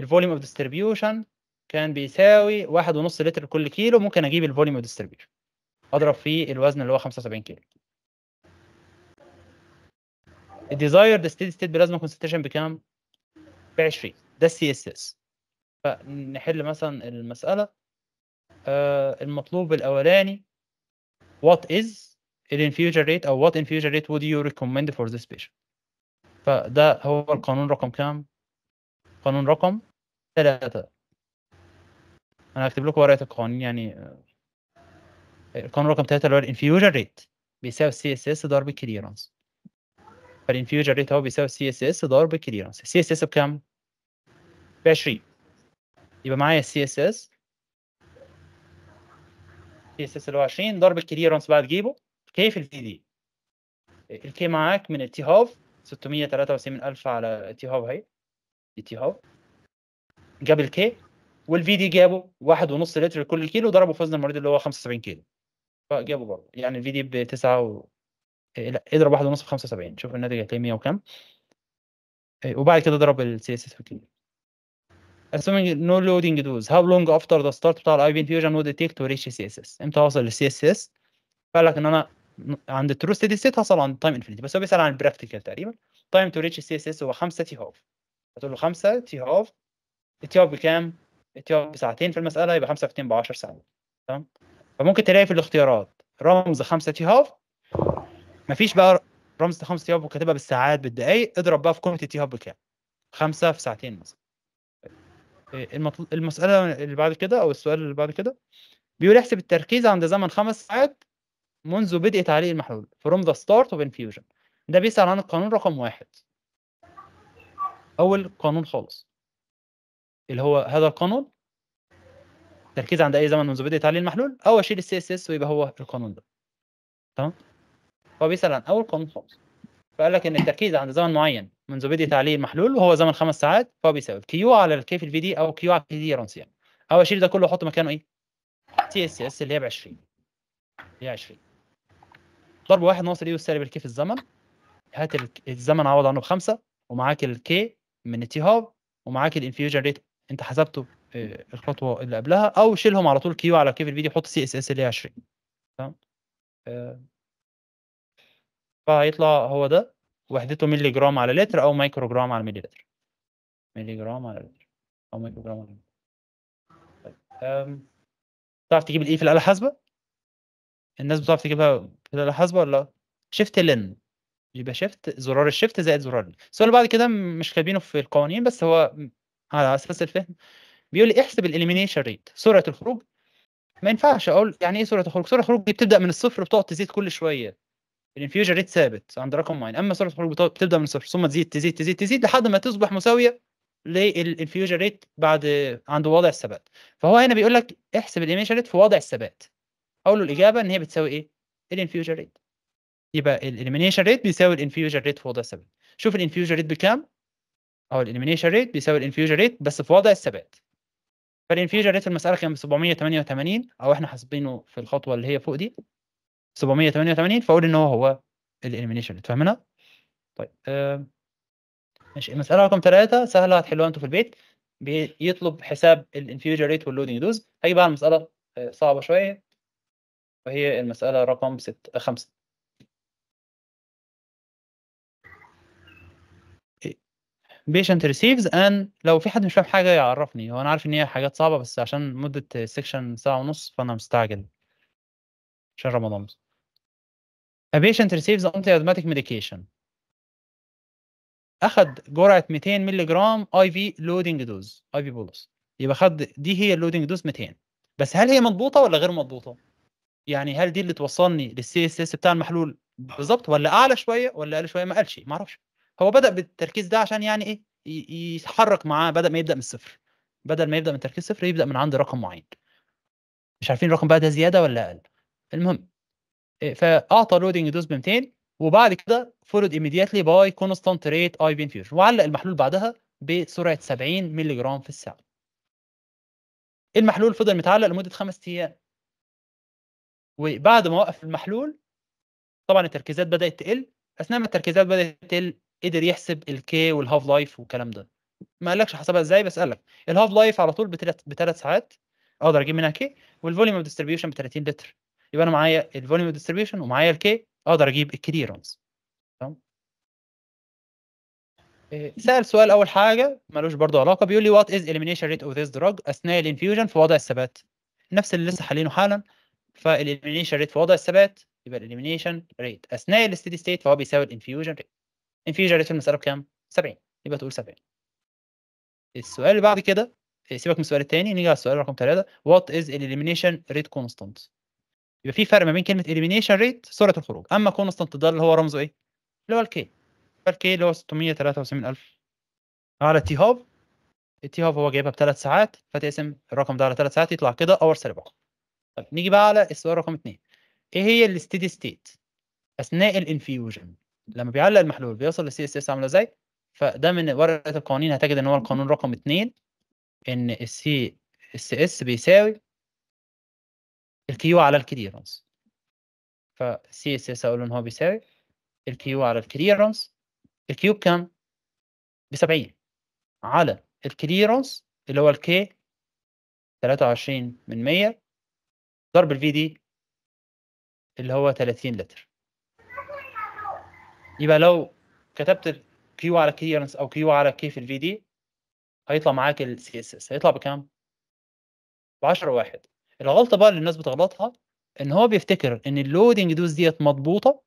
الفوليوم اوف ديستريبيوشن كان بيساوي واحد ونص لتر لكل كيلو ممكن اجيب الفوليوم اوف ديستريبيوشن اضرب فيه الوزن اللي هو 75 كيلو الديزايرد ستيت ستيت بلازما كونسنتريشن بكام؟ ب 20 ده السي اس اس فنحل مثلا المساله آه المطلوب الاولاني what is الانفيوجر ريت او what infusion rate would you recommend for this patient فده هو القانون رقم كام؟ قانون رقم ثلاثة أنا هكتب لكم ورقة القوانين يعني آه، القانون رقم ثلاثة اللي هو الانفيوجر ريت بيساوي السي اس اس ضرب الكليرنس فالانفيوجن ريت اهو بيساوي سي اس اس ضرب كليرنس سي اس اس بكام؟ ب 20 يبقى معايا السي اس اس سي اس اس اللي هو 20 ضرب الكليرنس بقى تجيبه كي في الفي دي الكي معاك من التي هاف 673000 على التي هاف اهي التي هاف جاب الكي والفي دي جابه واحد ونص لتر لكل كيلو ضربه في وزن المريض اللي هو 75 كيلو فجابه برضه يعني الفي دي ب 9 آه، لا اضرب واحد ونص خمسة 75 شوف الناتج هتلاقي 100 وكام آه، وبعد كده اضرب سي اس اس في assuming no loading dues how long after the start بتاع ال IV infusion would it take to reach CSS امتى هوصل لل CSS قال فقال لك ان انا عند true steady state هوصل عند time انفينيتي بس هو بيسال عن البراكتيكال تقريبا تايم تو ريتش CSS هو 5 تي هاف هتقول له 5 تي هاف تي هاف بكام؟ تي هاف بساعتين في المساله يبقى 5 في 2 ب 10 ساعات تمام فممكن تلاقي في الاختيارات رمز 5 تي هاف مفيش بقى رمز خمس تي هاب وكاتبها بالساعات بالدقائق اضرب بقى في قيمه التي هاب بكام خمسه في ساعتين مثلا إيه، المساله اللي بعد كده او السؤال اللي بعد كده بيقول احسب التركيز عند زمن خمس ساعات منذ بدء تعليق المحلول فروم ذا ستارت اوف انفيوجن ده بيسأل عن القانون رقم واحد أول قانون خالص اللي هو هذا القانون تركيز عند أي زمن منذ بدء تعليق المحلول أو أشيل السي اس اس ويبقى هو القانون ده تمام هو بيسال عن اول قانون خالص فقال لك ان التركيز عند زمن معين منذ بدء تعليق المحلول وهو زمن خمس ساعات فهو بيساوي كيو على الكي في الفي دي او كيو على الكي دي يعني او اشيل ده كله واحط مكانه ايه؟ تي اس اس اللي هي ب 20 اللي هي 20 ضرب واحد ناقص اليو والسالب e الكي في الزمن هات الزمن عوض عنه بخمسه ومعاك الكي من التي هاف ومعاك الانفيوجن ريت انت حسبته آه، الخطوه اللي قبلها او شيلهم على طول كيو على كيف الفيديو حط سي اس اس اللي هي 20 تمام آه، فهيطلع هو ده وحدته ملي جرام على لتر او مايكرو جرام على ملي لتر ملي جرام على لتر او مايكرو جرام على لتر طيب تعرف تجيب الايه في الاله الحاسبه الناس بتعرف تجيبها في الاله الحاسبه ولا شيفت لن يبقى شيفت زرار الشيفت زائد زرار السؤال اللي بعد كده مش كاتبينه في القوانين بس هو على اساس الفهم بيقول لي احسب الاليمينيشن ريت سرعه الخروج ما ينفعش اقول يعني ايه سرعه الخروج سرعه الخروج دي بتبدا من الصفر وبتقعد تزيد كل شويه الانفيوجن ريت ثابت عند رقم معين اما سرعه الخروج بتبدا من صفر ثم تزيد تزيد تزيد تزيد لحد ما تصبح مساويه للانفيوجن ريت بعد عند وضع الثبات فهو هنا بيقول لك احسب الايميشن ريت في وضع الثبات اقول له الاجابه ان هي بتساوي ايه الانفيوجن ريت يبقى الاليمينيشن ريت بيساوي الانفيوجن ريت في وضع الثبات شوف الانفيوجن ريت بكام اهو الاليمينيشن ريت بيساوي الانفيوجن ريت بس في وضع الثبات فالانفيوجن ريت في المساله كان ب 788 او احنا حاسبينه في الخطوه اللي هي فوق دي 788 فاقول ان هو هو الاليمينيشن اتفهمنا؟ طيب آه ماشي المساله رقم ثلاثه سهله هتحلوها انتوا في البيت بيطلب حساب الانفيوجر ريت واللودنج دوز هاجي بقى على المساله آه، صعبه شويه وهي المساله رقم ست آه، خمسه بيشنت ريسيفز ان لو في حد مش فاهم حاجه يعرفني هو انا عارف ان هي حاجات صعبه بس عشان مده السكشن ساعه ونص فانا مستعجل شهر رمضان A patient receives anti-asthmatic medication أخذ جرعه 200 مللي جرام اي في لودينج دوز اي في بولس يبقى خد دي هي اللودينج دوز 200 بس هل هي مضبوطه ولا غير مضبوطه؟ يعني هل دي اللي توصلني للسي اس اس بتاع المحلول بالظبط ولا اعلى شويه ولا اقل شويه ما قالش ما اعرفش هو بدا بالتركيز ده عشان يعني ايه يتحرك معاه بدل ما يبدا من الصفر بدل ما يبدا من تركيز صفر يبدا من عند رقم معين مش عارفين الرقم بقى ده زياده ولا اقل المهم آه، فاعطى لودنج دوز ب 200 وبعد كده فولد immediately باي كونستانت ريت اي بي انفيوجن وعلق المحلول بعدها بسرعه 70 مللي جرام في الساعه. المحلول فضل متعلق لمده خمس ايام. وبعد ما وقف المحلول طبعا التركيزات بدات تقل اثناء ما التركيزات بدات تقل قدر يحسب الكي والهاف لايف والكلام ده. ما قالكش حسبها ازاي بس قالك الهاف لايف على طول بثلاث بثلاث ساعات اقدر اجيب منها كي والفوليوم اوف ديستريبيوشن ب 30 لتر يبقى انا معايا الفوليوم ديستريبيوشن ومعايا الكي اقدر اجيب الكليرنس تمام آه، سأل سؤال أول حاجة ملوش برضو علاقة بيقول لي وات إز إليمينيشن ريت أوف ذيس دراج أثناء الإنفيوجن في وضع الثبات نفس اللي لسه حالينه حالا فالإليمينيشن ريت في وضع الثبات يبقى الإليمينيشن ريت أثناء الاستدي ستيت فهو بيساوي الإنفيوجن ريت الإنفيوجن ريت في المسألة بكام؟ 70 يبقى تقول 70 السؤال اللي بعد كده آه، سيبك من السؤال الثاني نيجي على السؤال رقم 3 وات إز الإليمينيشن ريت كونستانت يبقى في فرق ما بين كلمه اليمينيشن ريت سرعه الخروج اما constant ده اللي هو رمزه ايه اللي هو الكي فالكي اللي هو 673000 على تي هوب التي هوب هو جايبها بثلاث ساعات فتقسم الرقم ده على ثلاث ساعات يطلع كده اور رقم طيب نيجي بقى على السؤال رقم اثنين ايه هي الستيدي ستيت اثناء الانفيوجن لما بيعلق المحلول بيوصل للسي اس اس عامله ازاي فده من ورقه القوانين هتجد ان هو القانون رقم اثنين ان السي اس اس بيساوي الكيو على الكليرنس فالسي اس اس اقول ان هو بيساوي الكيو على الكليرنس الكيو بكام؟ ب 70 على الكليرنس اللي هو الكي 23 من 100 ضرب الفي دي اللي هو 30 لتر يبقى لو كتبت كيو على كليرنس او كيو على كي في الفي دي هيطلع معاك السي اس اس هيطلع بكام؟ ب 10 واحد الغلطه بقى اللي الناس بتغلطها ان هو بيفتكر ان اللودنج دوز ديت مضبوطه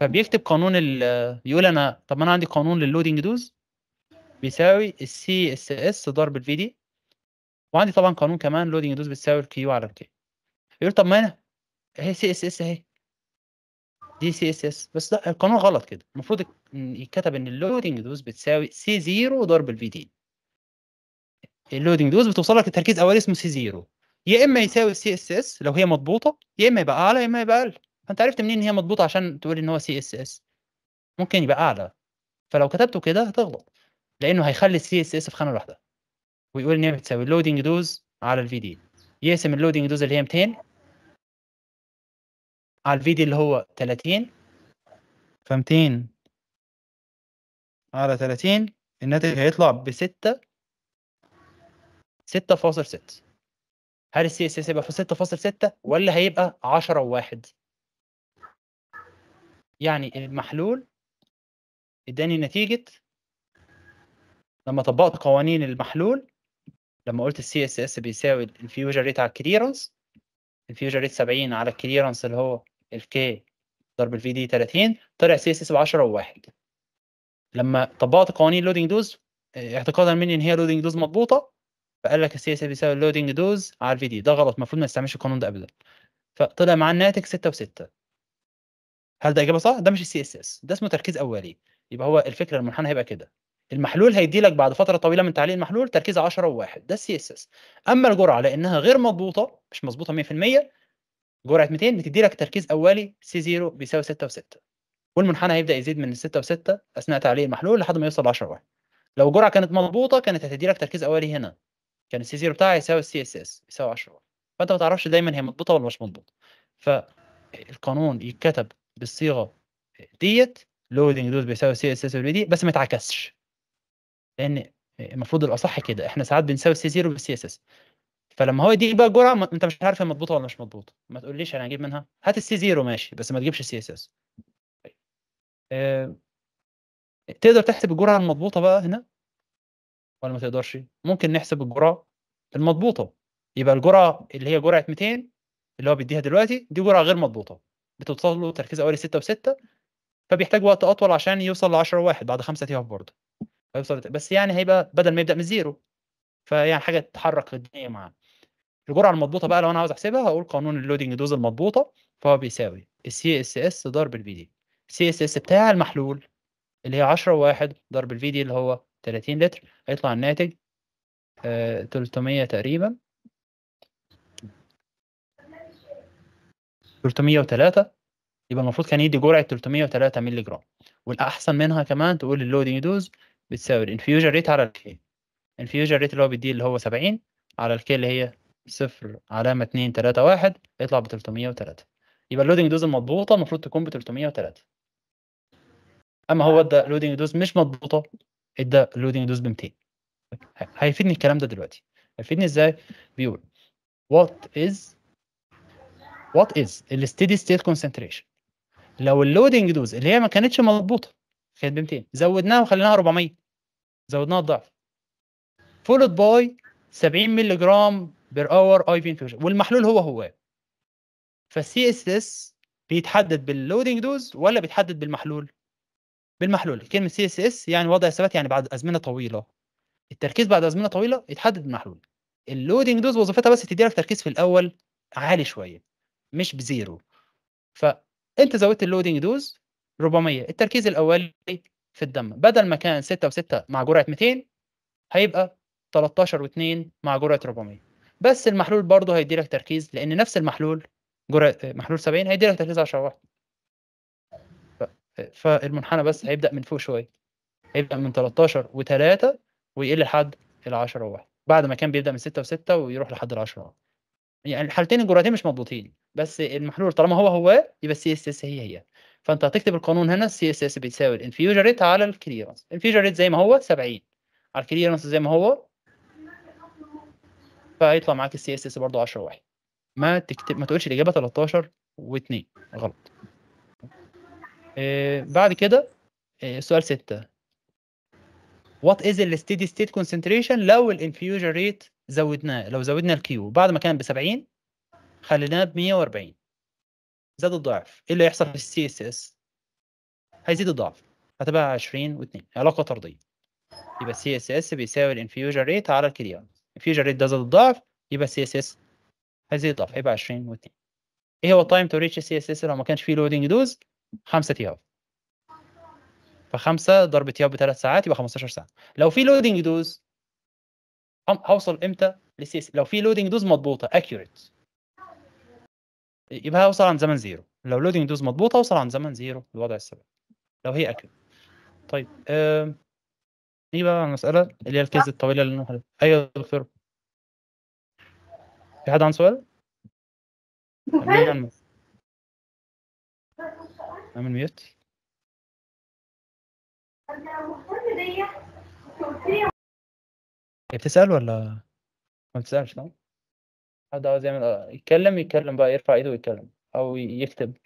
فبيكتب قانون ال يقول انا طب انا عندي قانون لللودنج دوز بيساوي السي اس اس ضرب الفي دي وعندي طبعا قانون كمان لودنج دوز بتساوي الكيو على الكي يقول طب ما انا اهي سي اس اس اهي دي سي اس اس بس لا القانون غلط كده المفروض يتكتب ان اللودنج دوز بتساوي سي 0 ضرب الفي دي اللودنج دوز بتوصل لك التركيز اول اسمه سي 0 يا اما يساوي سي اس اس لو هي مضبوطه يا اما يبقى اعلى يا اما يبقى اقل فانت عرفت منين ان هي مضبوطه عشان تقول ان هو سي اس اس ممكن يبقى اعلى فلو كتبته كده هتغلط لانه هيخلي السي اس اس في خانه لوحدها ويقول ان هي بتساوي اللودنج دوز على الفي دي يقسم اللودنج دوز اللي هي 200 على الفي دي اللي هو 30 ف 200 على 30 الناتج هيطلع ب 6 6.6 هل السي اس اس هيبقى في 6.6 ولا هيبقى 10 و1 يعني المحلول اداني نتيجه لما طبقت قوانين المحلول لما قلت السي اس اس بيساوي الفيوجن ريت على الكليرنس الفيوجن ريت 70 على الكليرنس اللي هو الكي ضرب الفي دي 30 طلع سي اس اس ب 10 و1 لما طبقت قوانين لودنج دوز آه، اعتقادا مني ان هي لودنج دوز مضبوطه فقال لك السي اس اف بيساوي اللودنج دوز على الفي دي ده غلط المفروض ما يستعملش القانون ده ابدا فطلع معاه الناتج 6 و6 هل ده اجابه صح؟ ده مش السي اس اس ده اسمه تركيز اولي يبقى هو الفكره المنحنى هيبقى كده المحلول هيدي لك بعد فتره طويله من تعليق المحلول تركيز 10 و1 ده السي اس اس اما الجرعه لانها غير مضبوطه مش مظبوطه 100% جرعه 200 بتدي لك تركيز اولي سي 0 بيساوي 6 و6 والمنحنى هيبدا يزيد من 6 و6 اثناء تعليق المحلول لحد ما يوصل ل 10 و1 لو الجرعه كانت مضبوطه كانت هتدي لك تركيز اولي هنا كان السي زيرو بتاعها يساوي السي اس اس يساوي 10 فانت ما تعرفش دايما هي مضبوطه ولا مش مضبوطه فالقانون يتكتب بالصيغه ديت لودنج دوز بيساوي سي اس اس دي بس ما يتعكسش لان المفروض الاصح كده احنا ساعات بنساوي سي زيرو بالسي اس اس فلما هو يديك بقى الجرعه ما... انت مش عارف هي مضبوطه ولا مش مضبوطه ما تقوليش انا هجيب منها هات السي زيرو ماشي بس ما تجيبش السي اس اس طيب. آه، تقدر تحسب الجرعه المضبوطه بقى هنا ولا ما تقدرش ممكن نحسب الجرعه المضبوطه يبقى الجرعه اللي هي جرعه 200 اللي هو بيديها دلوقتي دي جرعه غير مضبوطه بتوصل له تركيز اولي 6 و6 فبيحتاج وقت اطول عشان يوصل ل 10 واحد بعد 5 تي اوف برضه فيوصل بس يعني هيبقى بدل ما يبدا من زيرو فيعني حاجه تحرك الدنيا معاه الجرعه المضبوطه بقى لو انا عاوز احسبها هقول قانون اللودنج دوز المضبوطه فهو بيساوي السي اس اس ضرب الفي دي السي اس اس بتاع المحلول اللي هي 10 و1 ضرب الفي دي اللي هو 30 لتر هيطلع الناتج 300 آه، تقريبا 303 يبقى المفروض كان يدي جرعة 303 مللي جرام والأحسن منها كمان تقول اللودنج دوز بتساوي الانفيوجن ريت على الكي الانفيوجن ريت اللي هو بيديه اللي هو 70 على الكي اللي هي 0 علامة 2 3 1 يطلع ب 303 يبقى اللودنج دوز المضبوطة المفروض تكون ب 303 أما هو نعم. ادى لودنج دوز مش مضبوطة ادى لودينج دوز ب 200 هيفيدني الكلام ده دلوقتي هيفيدني ازاي بيقول وات از وات از الستيدي ستيت كونسنتريشن لو اللودينج دوز اللي هي ما كانتش مضبوطه كانت ب 200 زودناها وخليناها 400 زودناها الضعف فولد باي 70 مللي جرام بير اور اي في انفيوجن والمحلول هو هو فالسي اس اس بيتحدد باللودينج دوز ولا بيتحدد بالمحلول بالمحلول كلمه سي اس اس يعني وضع ثبات يعني بعد ازمنه طويله التركيز بعد ازمنه طويله يتحدد بالمحلول اللودنج دوز وظيفتها بس تدي لك تركيز في الاول عالي شويه مش بزيرو فانت زودت اللودنج دوز 400 التركيز الاولي في الدم بدل ما كان 6 و6 مع جرعه 200 هيبقى 13 و2 مع جرعه 400 بس المحلول برضه هيدي لك تركيز لان نفس المحلول جرعه محلول 70 هيدي لك تركيز 10 واحد فالمنحنى بس هيبدا من فوق شويه هيبدا من 13 و3 ويقل لحد ال 10 و1 بعد ما كان بيبدا من 6 و6 ويروح لحد ال 10 يعني الحالتين الجرعتين مش مضبوطين بس المحلول طالما هو هو يبقى السي اس اس هي هي فانت هتكتب القانون هنا السي اس اس بيساوي الانفيوجر ريت على الكليرنس الانفيوجر ريت زي ما هو 70 على الكليرنس زي ما هو فهيطلع معاك السي اس اس برضه 10 و1 ما تكتب ما تقولش الاجابه 13 و2 غلط آه، بعد كده آه، سؤال ستة is the steady state concentration لو الانفيوجن ريت زودناه لو زودنا الكيو بعد ما كان ب 70 خليناه ب 140 زاد الضعف ايه اللي هيحصل في السي اس اس هيزيد الضعف هتبقى 20 و2 علاقه طرديه يبقى السي اس اس بيساوي الانفيوجن ريت على Q الانفيوجن ريت ده زاد الضعف يبقى السي اس اس هيزيد الضعف هيبقى 20 و2 ايه هو التايم تو ريتش السي اس اس لو ما كانش فيه لودنج دوز خمسة اياب فخمسة ضرب اياب بثلاث ساعات يبقى 15 ساعة لو في لودنج دوز هوصل امتى للسي لو في لودنج دوز مضبوطة اكيوريت يبقى هوصل عن زمن زيرو لو لودنج دوز مضبوطة اوصل عن زمن زيرو الوضع السابق لو هي اكيوريت طيب نيجي بقى بقى المسألة اللي هي الكيز الطويلة اللي نحل أيوة دكتور في حد عنده سؤال؟ اعمل ميوت بتسأل ولا ما بتسألش نعم؟ حد عاوز يعمل يتكلم يتكلم بقى يرفع ايده ويتكلم او يكتب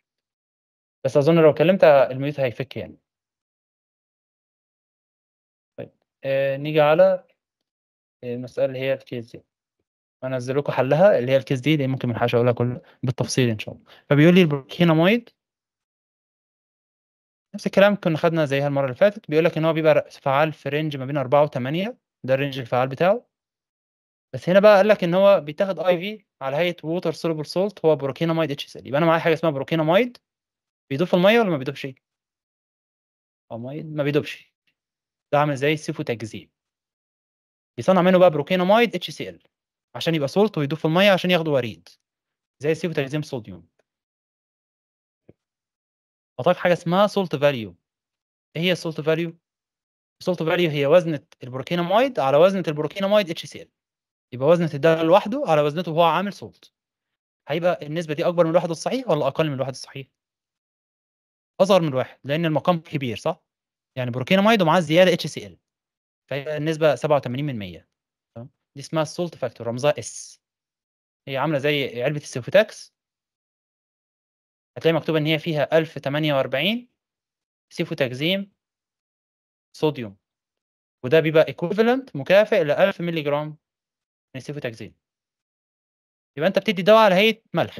بس اظن لو كلمت الميوت هيفك يعني طيب آه نيجي على آه، المسألة اللي هي الكيس دي انزل لكم حلها اللي هي الكيس دي, دي ممكن ملحقش اقولها كل بالتفصيل ان شاء الله فبيقول لي البروكينامايد نفس الكلام كنا خدنا زيها المره اللي فاتت بيقول لك ان هو بيبقى فعال في رينج ما بين 4 و8 ده الرينج الفعال بتاعه بس هنا بقى قال لك ان هو بيتاخد اي في على هيئه ووتر سولبل سولت هو بروكينامايد اتش اس ال يبقى انا معايا حاجه اسمها بروكينامايد بيدوب الميه ولا ما بيدوبش؟ او مايد ما بيدوبش ده عامل زي سيفو تجزيء بيصنع منه بقى بروكينامايد اتش سي ال عشان يبقى سولت ويدوب في الميه عشان ياخده وريد زي سيفو تجزيم صوديوم اعطاك حاجه اسمها سولت فاليو ايه هي السولت فاليو السولت فاليو هي وزنه البروكينامايد على وزنه البروكينامايد اتش سي ال يبقى وزنه الدال لوحده على وزنته وهو عامل سولت هيبقى النسبه دي اكبر من الواحد الصحيح ولا اقل من الواحد الصحيح اصغر من الواحد لان المقام كبير صح يعني بروكينامايد ومعاه زياده اتش سي ال فيبقى النسبه 87 من 100 دي اسمها السولت فاكتور رمزها اس هي عامله زي علبه السيفوتاكس هتلاقي مكتوب إن هي فيها 1048 سيفو تجزيم صوديوم وده بيبقى ايكوفالنت مكافئ ل 1000 مللي جرام من سيفو تجزيم يبقى انت بتدي دواء على هيئه ملح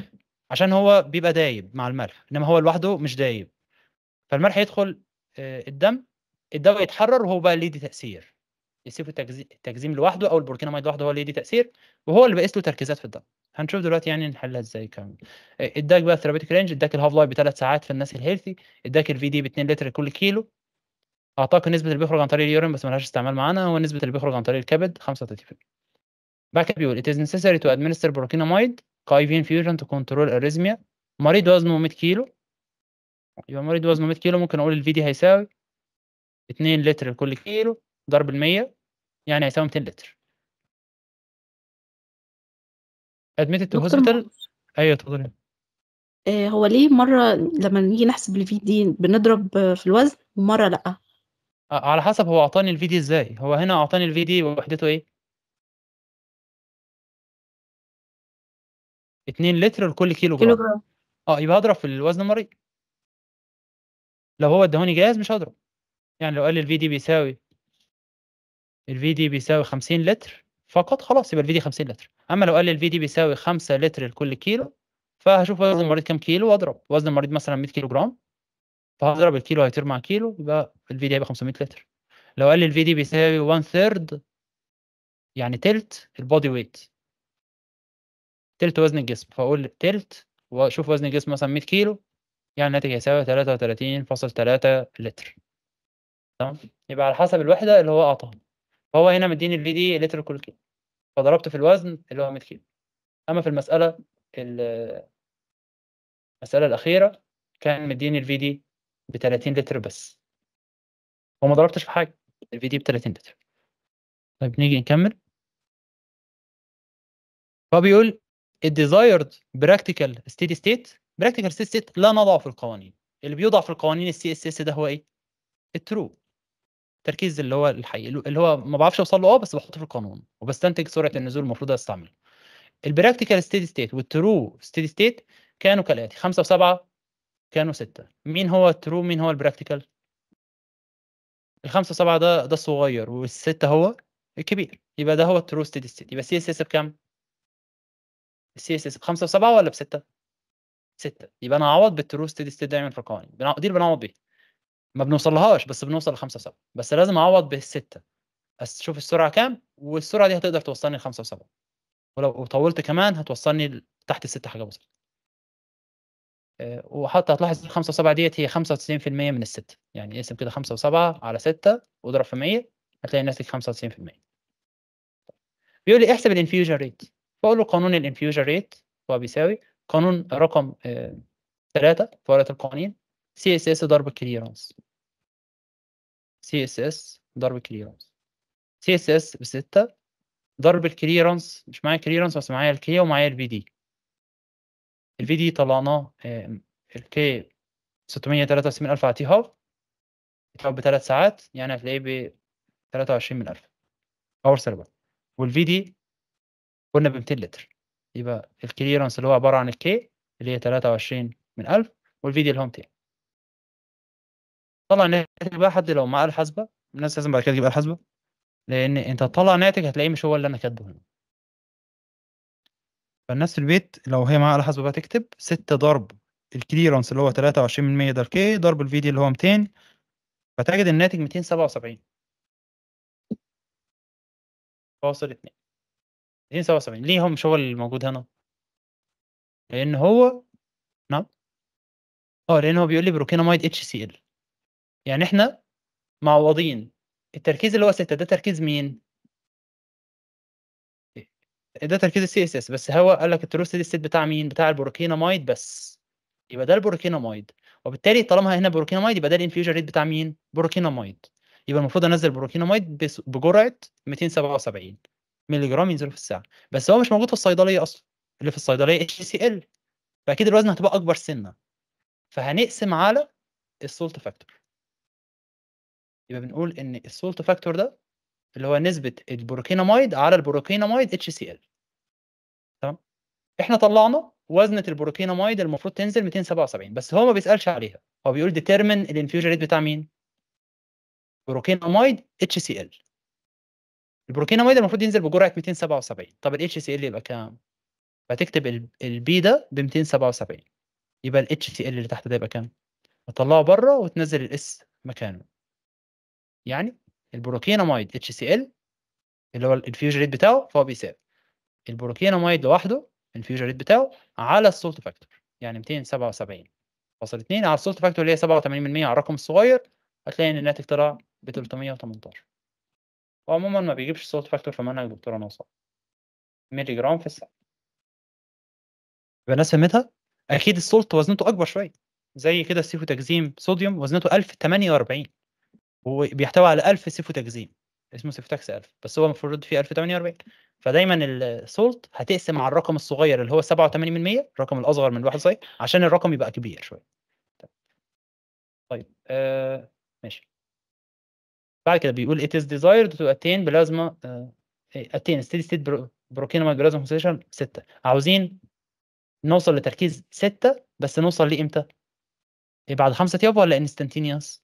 عشان هو بيبقى دايب مع الملح انما هو لوحده مش دايب فالملح يدخل آه، الدم الدواء يتحرر وهو بقى اللي يدي تاثير السيفو التجزيم لوحده او البروتينامايد لوحده هو اللي يدي تاثير وهو اللي بيقيس له تركيزات في الدم هنشوف دلوقتي يعني نحلها ازاي كمان إيه، اداك بقى الثيرابيوتيك رينج اداك الهاف لايف بثلاث ساعات في الناس الهيلثي اداك الفي دي ب 2 لتر كل كيلو اعتقد نسبه اللي بيخرج عن طريق اليورين بس ملهاش استعمال معانا هو نسبه اللي بيخرج عن طريق الكبد 35% بعد كده بيقول it is necessary to administer كاي فين فيوجن to control arrhythmia مريض وزنه 100 كيلو يبقى مريض وزنه 100 كيلو ممكن اقول الفي دي هيساوي 2 لتر لكل كيلو ضرب ال 100 يعني هيساوي 200 لتر ادميتد تو هوسبيتال ايوه اتفضلي آه، هو ليه مرة لما نيجي نحسب الفي دي بنضرب في الوزن ومرة لأ؟ آه، على حسب هو أعطاني الفي دي إزاي؟ هو هنا أعطاني الفي دي وحدته إيه؟ 2 لتر لكل كيلو جرام. كيلو جرام اه يبقى هضرب في الوزن المريض لو هو اداهوني جاهز مش هضرب يعني لو قال لي الفي دي بيساوي الفي دي بيساوي 50 لتر فقط خلاص يبقى الفي دي 50 لتر اما لو قال لي الفي دي بيساوي 5 لتر لكل كيلو فهشوف وزن المريض كام كيلو واضرب وزن المريض مثلا 100 كيلو جرام فهضرب الكيلو هيطير مع كيلو يبقى الفي دي هيبقى 500 لتر لو قال لي الفي دي بيساوي 1 ثيرد يعني تلت البودي ويت تلت وزن الجسم فاقول تلت واشوف وزن الجسم مثلا 100 كيلو يعني الناتج هيساوي 33.3 لتر تمام يبقى على حسب الوحده اللي هو اعطاها فهو هنا مديني الفي دي لتر كل كيلو فضربت في الوزن اللي هو 100 كيلو اما في المساله المساله الاخيره كان مديني الفي دي ب 30 لتر بس وما ضربتش في حاجه الفي دي ب 30 لتر طيب نيجي نكمل فبيقول الديزايرد براكتيكال ستيدي ستيت براكتيكال ستيدي ستيت لا نضع في القوانين اللي بيوضع في القوانين السي اس اس ده هو ايه الترو التركيز اللي هو الحقيقي اللي هو ما بعرفش اوصل له اه بس بحطه في القانون وبستنتج سرعه النزول المفروض استعمله البراكتيكال ستيدي ستيت والترو ستيدي ستيت كانوا كالاتي 5 و7 كانوا 6 مين هو الترو مين هو البراكتيكال الخمسة وسبعه ده ده الصغير والستة هو الكبير يبقى ده هو الترو ستيدي ستيت يبقى السي اس اس بكام؟ السي اس اس بخمسة وسبعة ولا بستة؟ ستة يبقى انا هعوض بالترو ستيدي ستيت دايما في القوانين دي اللي بنعوض بيه ما بنوصلهاش بس بنوصل لخمسة وسبعة بس لازم اعوض بالستة اشوف السرعه كام والسرعه دي هتقدر توصلني لخمسة وسبعة ولو طولت كمان هتوصلني تحت الستة حاجه بسيطه آه، وحتى هتلاحظ الخمسة وسبعة ديت هي 95% من الستة يعني اقسم كده خمسة وسبعة على ستة واضرب في 100 هتلاقي ناتج 95% بيقول لي احسب الانفيوجن ريت فاقول له قانون الانفيوجن ريت هو بيساوي قانون رقم ثلاثة آه، في ورقة القوانين سي اس اس ضرب كليرنس سي اس اس ضرب كليرنس سي اس اس بستة ضرب الكليرنس مش معايا كليرنس بس معايا الكي ومعايا البي دي البي دي طلعناه الكي 693 ألف على تي هاف يتلعب بثلاث ساعات يعني هتلاقيه ب 23 من ألف باور سيرفر والفي دي قلنا ب 200 لتر يبقى الكليرنس اللي هو عباره عن الكي اللي هي 23 من ألف والفي دي اللي هو 200 طلع ناتج بقى حد لو معاه الحاسبه الناس لازم بعد كده تجيب الحاسبه لان انت تطلع ناتج هتلاقيه مش هو اللي انا كاتبه هنا فالناس في البيت لو هي معاها الحاسبه بقى تكتب 6 ضرب الكليرنس اللي هو 23% ده الكي ضرب الفي دي اللي هو 200 فتجد الناتج 277 فاصل 2 277 ليه هو مش هو اللي موجود هنا؟ لان هو نعم اه لان هو بيقول لي بروكينامايد اتش سي ال يعني احنا معوضين التركيز اللي هو 6 ده تركيز مين؟ ده تركيز السي اس اس بس هو قال لك الترو ستيدي ستيت بتاع مين؟ بتاع البروكينامايد بس يبقى ده البروكينامايد وبالتالي طالما هنا بروكينامايد يبقى ده الانفيوجن ريت بتاع مين؟ بروكينامايد يبقى المفروض انزل بروكينامايد بجرعه 277 مللي جرام ينزلوا في الساعه بس هو مش موجود في الصيدليه اصلا اللي في الصيدليه اتش سي ال فاكيد الوزن هتبقى اكبر سنه فهنقسم على السولت فاكتور يبقى بنقول ان السولت فاكتور ده اللي هو نسبه البروكينامايد على البروكينامايد اتش سي ال تمام احنا طلعنا وزنه البروكينامايد المفروض تنزل 277 بس هو ما بيسالش عليها هو بيقول ديتيرمن الانفيوجن ريت بتاع مين بروكينامايد اتش سي ال البروكينامايد المفروض ينزل بجرعه 277 طب الاتش سي ال يبقى كام فتكتب البي ده ب 277 يبقى الاتش سي ال اللي تحت ده يبقى كام؟ وتطلعه بره وتنزل الاس مكانه يعني البروكينامايد اتش سي ال اللي هو الانفيوجن ريت بتاعه فهو بيساوي البروكينامايد لوحده الانفيوجن ريت بتاعه على السولت فاكتور يعني 277.2 على السولت فاكتور اللي هي 87% على الرقم الصغير هتلاقي ان الناتج طلع ب 318 وعموما ما بيجيبش السولت فاكتور في منهج دكتوره ناصر ميلي جرام في الساعه يبقى الناس فهمتها اكيد السولت وزنته اكبر شويه زي كده السيفو تجزيم صوديوم وزنته 1048 وبيحتوي على 1000 سيفو تجزيم اسمه سيفو تاكس 1000 بس هو المفروض فيه 1048 فدايما السولت هتقسم على الرقم الصغير اللي هو 87 من الرقم الاصغر من الواحد صغير عشان الرقم يبقى كبير شويه طيب آه ماشي بعد كده بيقول it is desired to attain بلازما uh, attain steady state بروكيناميد بلازما concentration 6 عاوزين نوصل لتركيز 6 بس نوصل لامتى؟ امتى؟ بعد 5 ايام ولا انستنتينيوس؟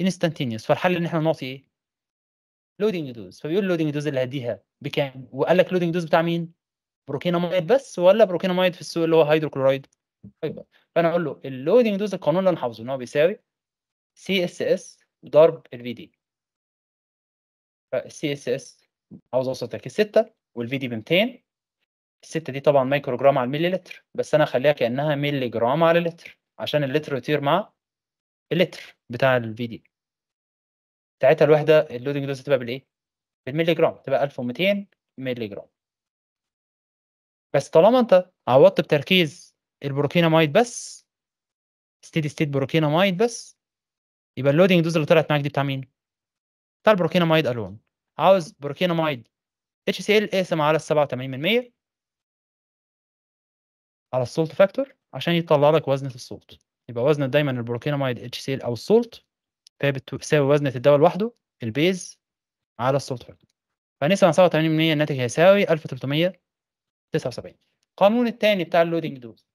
انستنتينيوس فالحل ان احنا نعطي ايه؟ لودنج دوز فبيقول لودنج دوز اللي هديها بكام؟ وقال لك لودنج دوز بتاع مين؟ بروكينامايد بس ولا بروكينامايد في السوق اللي هو هيدروكلورايد؟ طيب، ايوه فانا اقول له اللودنج دوز القانون اللي انا حافظه ان هو بيساوي سي اس اس ضرب الفي دي فالسي اس اس عاوز اوصل لك السته والفي دي ب 200 السته دي طبعا مايكرو جرام على الملي لتر بس انا اخليها كانها ملي جرام على لتر عشان اللتر يطير مع اللتر بتاع الفيديو دي ساعتها الوحده اللودنج دوز هتبقى بالايه؟ بالملي جرام تبقى 1200 ملي جرام بس طالما انت عوضت بتركيز البروكينامايد بس ستيدي ستيت بروكينامايد بس يبقى اللودنج دوز اللي طلعت معاك دي بتاع مين؟ بتاع البروكينامايد الون عاوز بروكينامايد اتش سي ال اقسم على 87% على السولت فاكتور عشان يطلع لك وزن في الصوت يبقى وزن دايما البروكيناميد اتش سي ال او السولت فهي بتساوي وزنة الدواء لوحده البيز على السولت فاكتور فنسبة 87% الناتج هيساوي 1379 القانون الثاني بتاع اللودنج دوز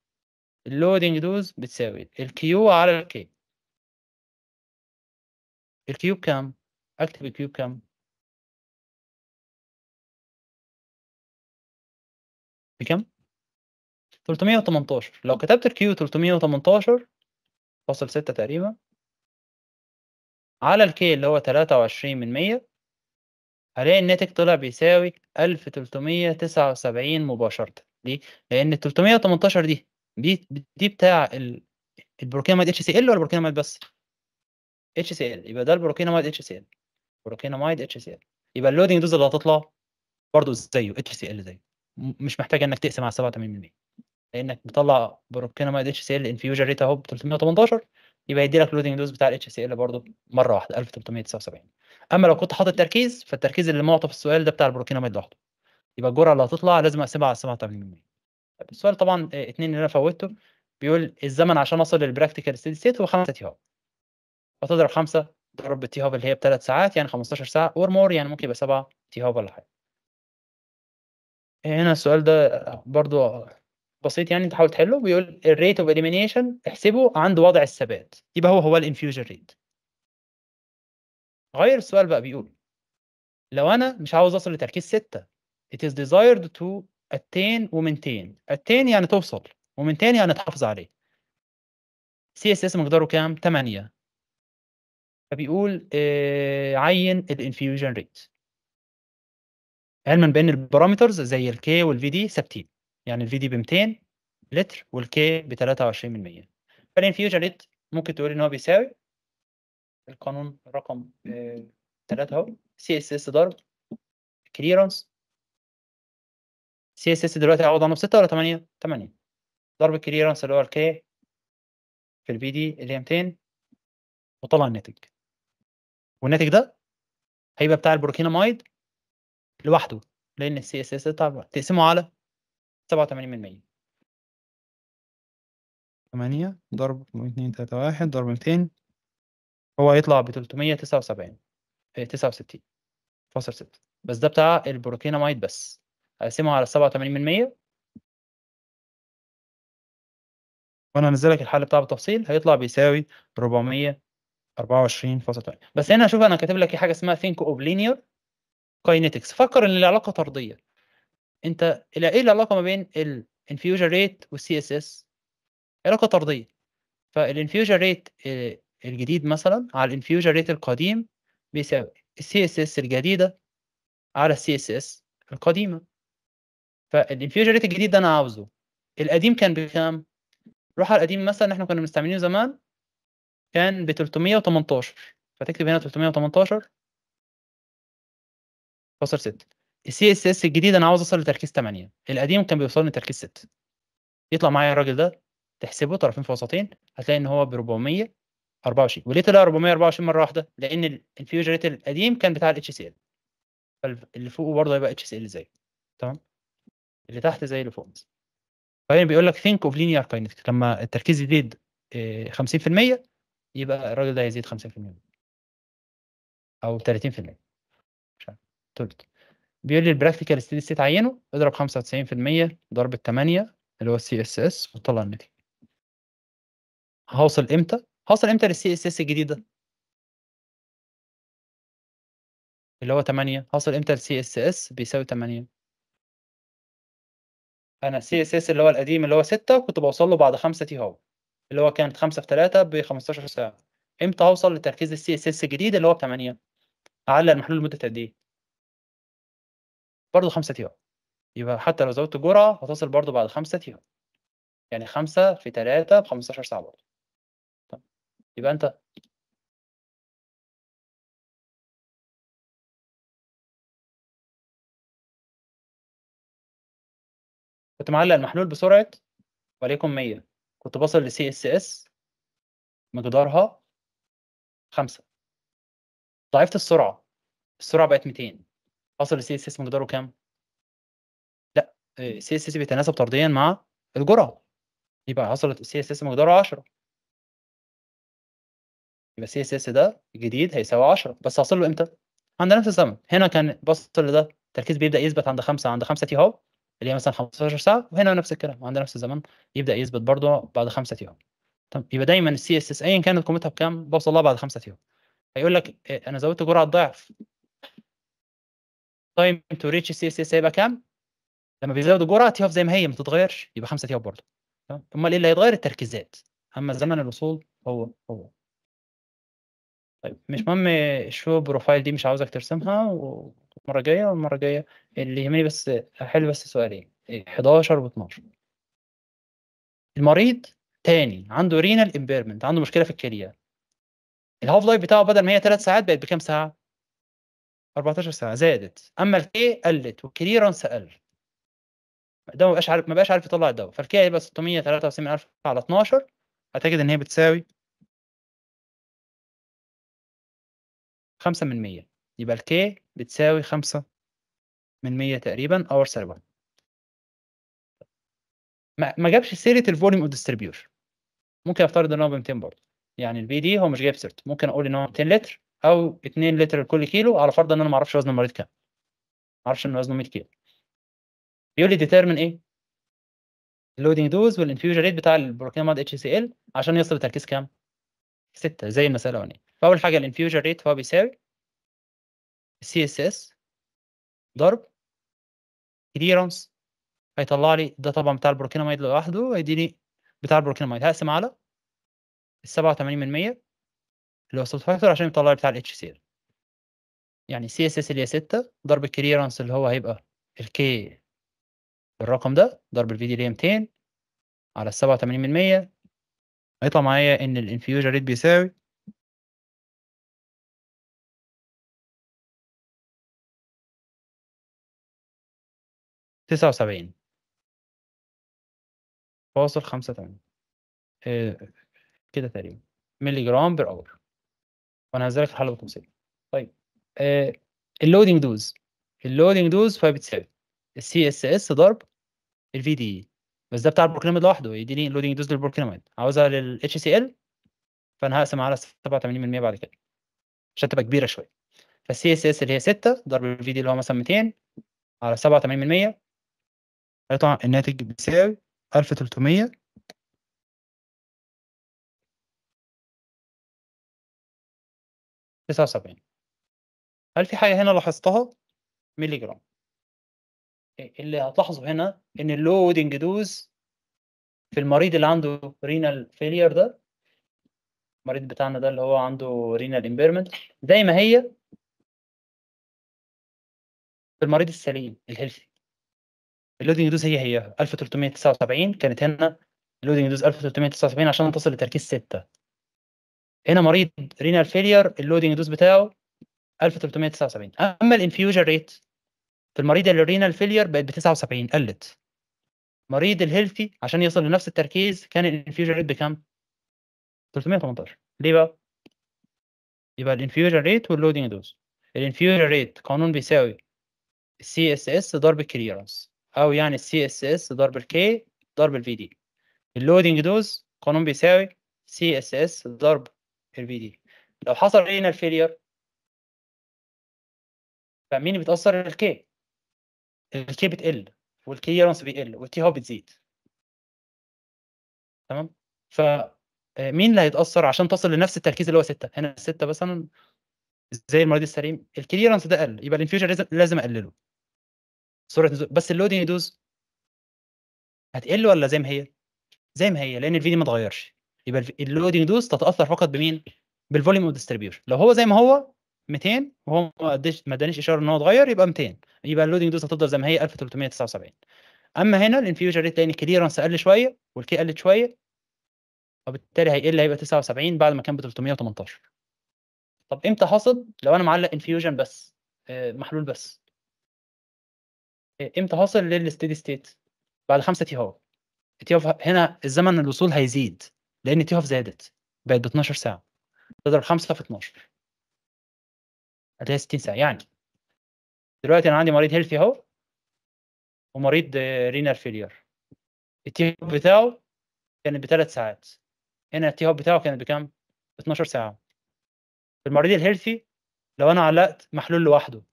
اللودنج دوز بتساوي الكيو على الكي الكيوب كام؟ اكتب الكيوب كام؟ بكام؟ 318 لو كتبت الكيو 318 فاصل ستة تقريبا على الكي اللي هو تلاتة وعشرين من مية هلاقي الناتج طلع بيساوي ألف تلتمية تسعة وسبعين مباشرة ليه؟ لأن التلتمية وتمنتاشر دي دي بتاع البروكيناميد اتش سي ال ولا البروكيناميد بس؟ اتش سي ال يبقى ده البروكيناميد اتش سي ال بروكيناميد اتش سي ال يبقى اللودنج دوز اللي هتطلع برضه زيه اتش سي ال زيه مش محتاج انك تقسم على 87% لانك بتطلع ما اتش سي ال انفيوجن ريت اهو ب 318 يبقى يديلك لودنج دوز بتاع الاتش سي ال برضه مره واحده 1379 اما لو كنت حاطط تركيز فالتركيز اللي معطى في السؤال ده بتاع ما لوحده يبقى الجرعه اللي هتطلع لازم اقسمها على 87 السؤال طبعا اثنين آه، اللي انا فوتته بيقول الزمن عشان اصل للبراكتيكال ستيدي ستيت هو 5 تي هاب فتضرب 5 ضرب بالتي هاب اللي هي بثلاث ساعات يعني 15 ساعه اور مور يعني ممكن يبقى 7 تي هاب ولا حاجه هنا السؤال ده برضو بسيط يعني انت حاول تحله بيقول الريت اوف اليمينيشن احسبه عند وضع الثبات يبقى هو هو الانفيوجن ريت غير السؤال بقى بيقول لو انا مش عاوز اصل لتركيز 6 it is desired to attain ومنتين attain يعني توصل ومنتين يعني تحافظ عليه سي اس اس مقداره كام 8 فبيقول آه عين الانفيوجن ريت علما بان البارامترز زي الكي والفي دي ثابتين يعني الفي دي ب 200 لتر والكي ب 23% فالانفيوجن ريت ممكن تقول ان هو بيساوي القانون رقم 3 آه، اهو سي اس اس ضرب كليرنس سي اس اس دلوقتي عوض عنه ب 6 ولا 8 8 ضرب الكليرنس اللي هو الكي في الفي دي اللي هي 200 وطلع الناتج والناتج ده هيبقى بتاع البروكينامايد لوحده لان السي اس اس تقسمه على 87% 8 ضرب 2 3 1 ضرب 200 هو هيطلع ب 379 69.6 بس ده بتاع البروكيناميد بس هقسمه على 87% وانا هنزل لك الحل بتاعه بالتفصيل هيطلع بيساوي 424.8 بس هنا شوف انا كاتب لك حاجه اسمها ثينك اوف لينير كاينيتكس فكر ان العلاقه طرديه انت الى ايه العلاقه ما بين الانفيوجن ريت والسي اس اس علاقه طرديه فالانفيوجن آه، ريت الجديد مثلا على الانفيوجن ريت القديم بيساوي السي اس اس الجديده على السي اس اس القديمه فالانفيوجن ريت الجديد ده انا عاوزه القديم كان بكام روح على القديم مثلا احنا كنا مستعملينه زمان كان ب 318 فتكتب هنا 318 فاصل 6 السي اس اس الجديد انا عاوز اوصل لتركيز 8 القديم كان بيوصلني لتركيز 6 يطلع معايا الراجل ده تحسبه طرفين في وسطين هتلاقي ان هو ب 424 وليه طلع 424 مره واحده؟ لان الفيوجن ريت القديم كان بتاع الاتش سي ال فاللي فوقه برضه هيبقى اتش سي ال زي تمام اللي تحت زي اللي فوق فهنا بيقول لك ثينك اوف لينير كاينتك لما التركيز يزيد 50% آه، يبقى الراجل ده هيزيد 50% او 30% مش عارف تلت بيقول لي البراكتيكال ستيدي ستيت عينه اضرب 95% ضرب 8 اللي هو السي اس اس وطلع النتيجه هوصل امتى هوصل امتى للسي اس اس الجديد ده اللي هو 8 هوصل امتى للسي اس اس بيساوي 8 انا السي اس اس اللي هو القديم اللي هو 6 كنت بوصل له بعد 5 تي هو اللي هو كانت 5 في 3 ب 15 ساعه امتى هوصل لتركيز السي اس اس الجديد اللي هو 8 اعلق المحلول لمده قد ايه برضه خمسة تيار يبقى حتى لو زودت الجرعة هتصل برضه بعد خمسة تيار يعني خمسة في تلاتة بخمستاشر ساعة برضه يبقى أنت كنت معلق المحلول بسرعة وليكن 100 كنت بصل لسي اس اس مقدارها خمسة ضعفت السرعة السرعة بقت 200 حصل السي اس اس مقداره كام؟ لا السي اس اس بيتناسب طرديا مع الجرعه يبقى حصلت السي اس اس مقداره 10 يبقى السي اس اس ده جديد هيساوي 10 بس هحصل له امتى؟ عند نفس الزمن هنا كان بصل ده التركيز بيبدا يثبت عند 5 عند 5 تي هاو اللي هي مثلا 15 ساعه وهنا نفس الكلام عند نفس الزمن يبدا يثبت برضه بعد 5 تي هاو طب يبقى دايما السي اس اس ايا كانت قيمتها بكام بوصل لها بعد 5 تي هاو هيقول لك آه، انا زودت جرعه ضعف تايم تو ريتش السي اس اس هيبقى كام؟ لما بيزودوا جرعه اوف زي ما هي ما بتتغيرش يبقى تي اوف برضه تمام امال ايه اللي هيتغير التركيزات اما زمن الوصول هو هو طيب مش مهم شو بروفايل دي مش عاوزك ترسمها والمره الجايه والمره الجايه اللي يهمني بس احل بس سؤالين 11 و 12 المريض تاني عنده رينال امبيرمنت عنده مشكله في الكليه الهاف لايف بتاعه بدل ما هي ثلاث ساعات بقت بكام ساعه 14 سنه زادت اما الكي قلت والكليرنس قل ده ما بقاش عارف ما بقاش عارف يطلع الدواء فالكي هيبقى 673000 على 12 هتجد ان هي بتساوي 5 من 100 يبقى الكي بتساوي 5 من 100 تقريبا اور سالب ما جابش سيره الفوليوم اوف ديستريبيوشن ممكن افترض ان هو ب 200 برضه يعني البي دي هو مش جايب سيرته ممكن اقول ان هو 200 لتر او 2 لتر لكل كيلو على فرض ان انا ما اعرفش وزن المريض كام ما اعرفش ان وزنه 100 كيلو بيقول لي ديتيرمن ايه اللودنج دوز والانفيوجن ريت بتاع البروكيماد اتش سي ال عشان يصل لتركيز كام 6 زي المساله الاولانيه فاول حاجه الانفيوجن ريت هو بيساوي سي اس اس ضرب كليرنس هيطلع لي ده طبعا بتاع البروكينامايد لوحده هيديني بتاع البروكينامايد هقسم على من 87% اللي هو فاكتور عشان يطلع بتاع الاتش سي ال يعني سي اس اس اللي هي 6 ضرب الكليرنس اللي هو هيبقى الكي بالرقم ده ضرب الفي دي اللي هي 200 على ال 87% هيطلع معايا ان الانفيوجن ريت بيساوي تسعة وسبعين فاصل خمسة تمانية آه، كده تقريبا ملي جرام بر اور وانا هنزل لك الحلقه بالتفصيل طيب آه اللودنج دوز اللودنج دوز 5.7 السي اس اس ضرب الفي دي e. بس ده بتاع البروكليميد لوحده يديني اللودنج دوز للبروكليميد عاوزها للاتش سي ال فانا هقسم على 87% بعد كده عشان تبقى كبيره شويه فالسي اس اس اللي هي 6 ضرب الفي دي e اللي هو مثلا 200 على 87% طبعا الناتج بيساوي 1300 79 هل في حاجه هنا لاحظتها ملي جرام اللي هتلاحظه هنا ان اللودنج دوز في المريض اللي عنده رينال فيلير ده المريض بتاعنا ده اللي هو عنده رينال امبيرمنت زي ما هي في المريض السليم الهيلثي اللودنج دوز هي هي 1379 كانت هنا اللودنج دوز 1379 عشان تصل لتركيز 6 هنا مريض رينال فيلير اللودنج دوز بتاعه 1379 اما الانفيوجن ريت في المريض اللي رينال فيلير بقت ب 79 قلت مريض الهيلثي عشان يوصل لنفس التركيز كان الانفيوجن ريت بكام 318 ليه بقى يبقى الانفيوجن ريت واللودنج دوز الانفيوجن ريت قانون بيساوي السي اس اس ضرب الكليرنس او يعني السي اس اس ضرب الكي ضرب الفي دي اللودنج دوز قانون بيساوي سي اس اس ضرب في دي لو حصل رينال فيلير فمين بيتاثر الكي الكي بتقل والكليرنس بيقل والتي هو بتزيد تمام ف آه، مين اللي هيتاثر عشان تصل لنفس التركيز اللي هو 6 هنا 6 مثلا زي المريض السليم الكليرنس ده قل يبقى الانفيوجن لازم لازم اقلله سرعه نزول بس اللودنج دوز هتقل ولا زي ما هي؟ زي ما هي لان الفيديو دي ما اتغيرش يبقى اللودنج دوز تتاثر فقط بمين؟ بالفوليوم اوف ديستريبيوشن لو هو زي ما هو 200 وهو ما ما ادانيش اشاره ان هو اتغير يبقى 200 يبقى اللودنج دوز هتفضل زي ما هي 1379 اما هنا الانفيوجر ريت لان الكليرنس قل شويه والكي قلت شويه وبالتالي هيقل إيه هيبقى 79 بعد ما كان ب 318 طب امتى حصل لو انا معلق انفيوجن بس آه، محلول بس آه، امتى حصل للستيدي ستيت بعد 5 تي هاور هنا الزمن الوصول هيزيد لان تي اوف زادت بقت ب 12 ساعه تضرب 5 في 12 هتلاقي 60 ساعه يعني دلوقتي انا عندي مريض هيلثي اهو ومريض رينال فيلير التي هوب بتاعه كانت بثلاث ساعات هنا التي هوب بتاعه كانت بكام؟ ب 12 ساعه في المريض الهيلثي لو انا علقت محلول لوحده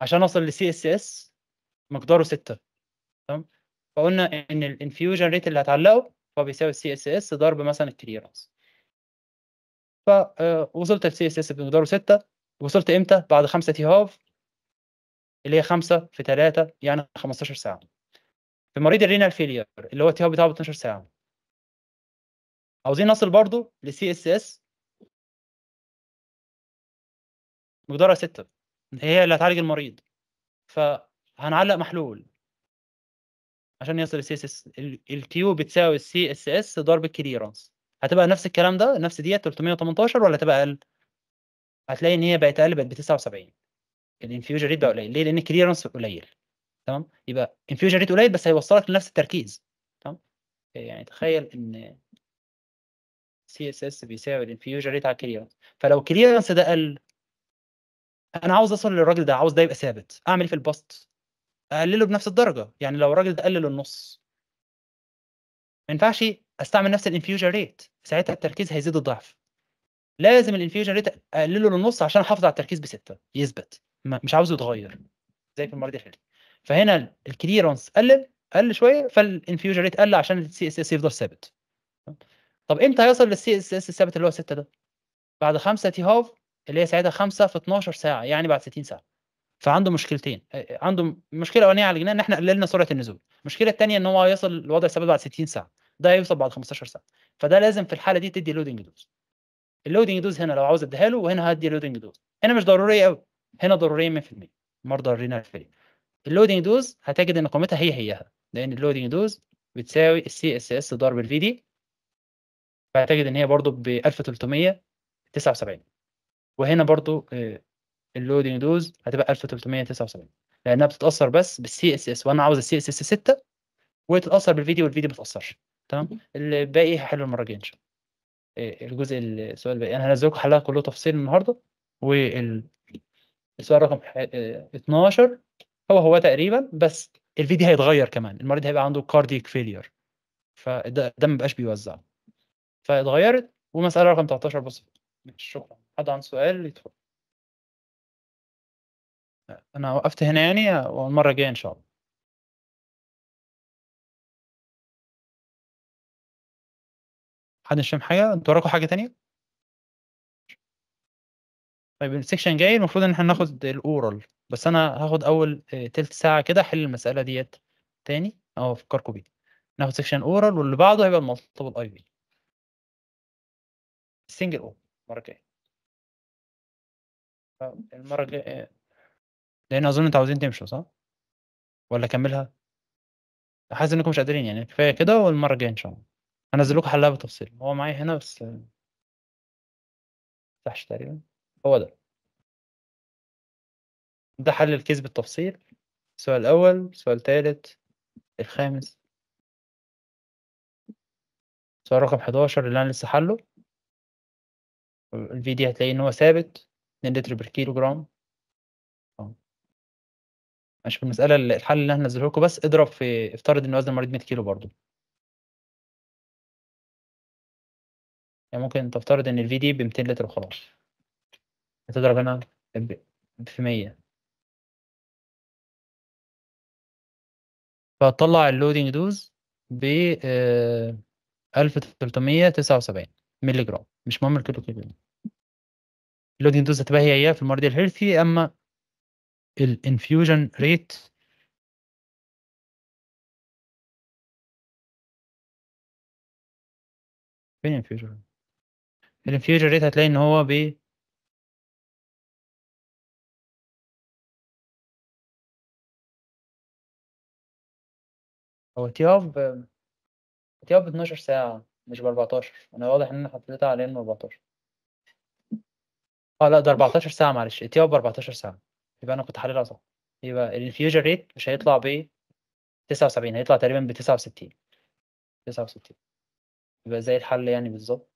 عشان اوصل لسي اس اس مقداره 6 تمام فقلنا ان الانفيوجن ريت اللي هتعلقه هو بيساوي السي اس اس ضرب مثلا الكليرنس فوصلت السي اس اس بمقداره 6 وصلت امتى بعد 5 تي هاف اللي هي 5 في 3 يعني 15 ساعه في مريض الرينال فيلير اللي هو تي هاف بتاعه 12 ساعه عاوزين نصل برضو لسي اس اس مقدارها 6 هي اللي هتعالج المريض فهنعلق محلول عشان يصل السي اس اس الكيو بتساوي السي اس اس ضرب الكليرنس هتبقى نفس الكلام ده نفس ديت 318 ولا تبقى اقل؟ هتلاقي ان هي بقت اقل بقت ب 79 الانفيوجن ريت بقى قليل ليه؟ لان الكليرنس قليل تمام يبقى انفيوجن ريت قليل بس هيوصلك لنفس التركيز تمام يعني تخيل ان سي اس اس بيساوي الانفيوجن ريت على الكليرنس فلو الكليرنس ده قل انا عاوز اصل للراجل ده عاوز ده يبقى ثابت اعمل ايه في الباست اقلله بنفس الدرجه يعني لو الراجل ده قلل النص ما ينفعش استعمل نفس الانفيوجن ريت ساعتها التركيز هيزيد الضعف لازم الانفيوجن ريت اقلله للنص عشان احافظ على التركيز بسته يثبت مش عاوزه يتغير زي في المره دي حلو فهنا الكليرنس قلل قل شويه فالانفيوجن ريت قل عشان السي اس اس يفضل ثابت طب امتى هيصل للسي اس اس الثابت اللي هو 6 ده بعد 5 تي هاف اللي هي ساعتها 5 في 12 ساعه يعني بعد 60 ساعه فعنده مشكلتين عنده مشكله اولانيه على الجنان ان احنا قللنا سرعه النزول المشكله الثانيه ان هو يصل لوضع ثابت بعد 60 ساعه ده هيوصل بعد 15 ساعه فده لازم في الحاله دي تدي لودنج دوز اللودنج دوز هنا لو عاوز اديها له وهنا هدي لودنج دوز هنا مش ضروريه قوي هنا ضروريه 100% مرضى الرينا الفيلي اللودنج دوز هتجد ان قيمتها هي هيها لان اللودنج دوز بتساوي السي اس اس ضرب الفي دي فهتجد ان هي برضو ب 1379 وهنا برضو آه، اللودنج دوز هتبقى 1379 لانها بتتاثر بس بالسي اس اس وانا عاوز السي اس اس 6 وتتاثر بالفيديو والفيديو ما بتاثرش تمام الباقي هحله المره الجايه ان شاء الله إيه، الجزء السؤال الباقي انا هنزل لكم حلقه كله تفصيل النهارده والسؤال رقم 12 إيه، هو هو تقريبا بس الفيديو هيتغير كمان المريض هيبقى عنده كارديك فيلير فده ما بقاش بيوزع فاتغيرت ومساله رقم 13 بص شكرا حد عنده سؤال يدخل انا وقفت هنا يعني والمره الجايه ان شاء الله حد مش فاهم حاجه انتوا وراكم حاجه تانية طيب السكشن جاي المفروض ان احنا ناخد الاورال بس انا هاخد اول آه، تلت ساعه كده احل المساله ديت تاني او افكركم بيها ناخد سكشن اورال واللي بعده هيبقى المالتيبل اي في سنجل او المره الجايه آه، المره الجايه آه، لان اظن انتوا عاوزين تمشوا صح ولا اكملها حاسس انكم مش قادرين يعني كفايه كده والمره الجايه ان شاء الله هنزل لكم حلها بالتفصيل هو معايا هنا بس تحش تقريبا هو ده ده حل الكيس بالتفصيل السؤال الاول السؤال الثالث الخامس سؤال رقم 11 اللي انا لسه حله الفيديو هتلاقيه ان هو ثابت 2 لتر بالكيلو جرام مش في المساله الحل اللي احنا نزله لكم بس اضرب في افترض ان وزن المريض 100 كيلو برضه يعني ممكن تفترض ان الفي دي ب 200 لتر وخلاص هتضرب هنا في 100 فهتطلع اللودنج دوز ب 1379 آه، مللي جرام مش مهم الكيلو كيلو اللودنج دوز هتبقى هي هي في المريض الهيلثي اما الانفيوجن ريت فين الانفيوجن الانفيوجن ريت هتلاقي ان هو ب هو تي اوف ب... تي اوف ب 12 ساعة مش ب 14 انا واضح ان انا حطيتها على ان 14 اه لا ده 14 ساعة معلش تي اوف ب 14 ساعة يبقى انا كنت حللها صح يبقى الانفيوجن ريت مش هيطلع ب 79 هيطلع تقريبا ب 69 69 يبقى زي الحل يعني بالظبط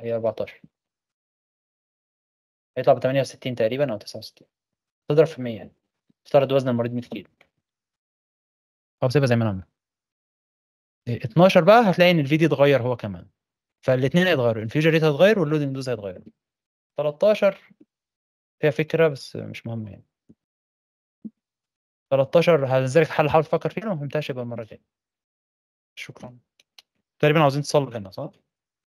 هي 14 هيطلع ب 68 تقريبا او 69 تضرب في 100 يعني افترض وزن المريض 100 كيلو او سيبها زي ما انا 12 بقى هتلاقي ان الفيديو اتغير هو كمان فالاثنين هيتغيروا الانفيوجن ريت هيتغير واللودنج دوز هيتغير 13 فيها فكره بس مش مهمه يعني 13 هنزلك حل حاول تفكر فيه لو ما فهمتهاش يبقى المره الجايه شكرا تقريبا عاوزين تصلوا هنا صح؟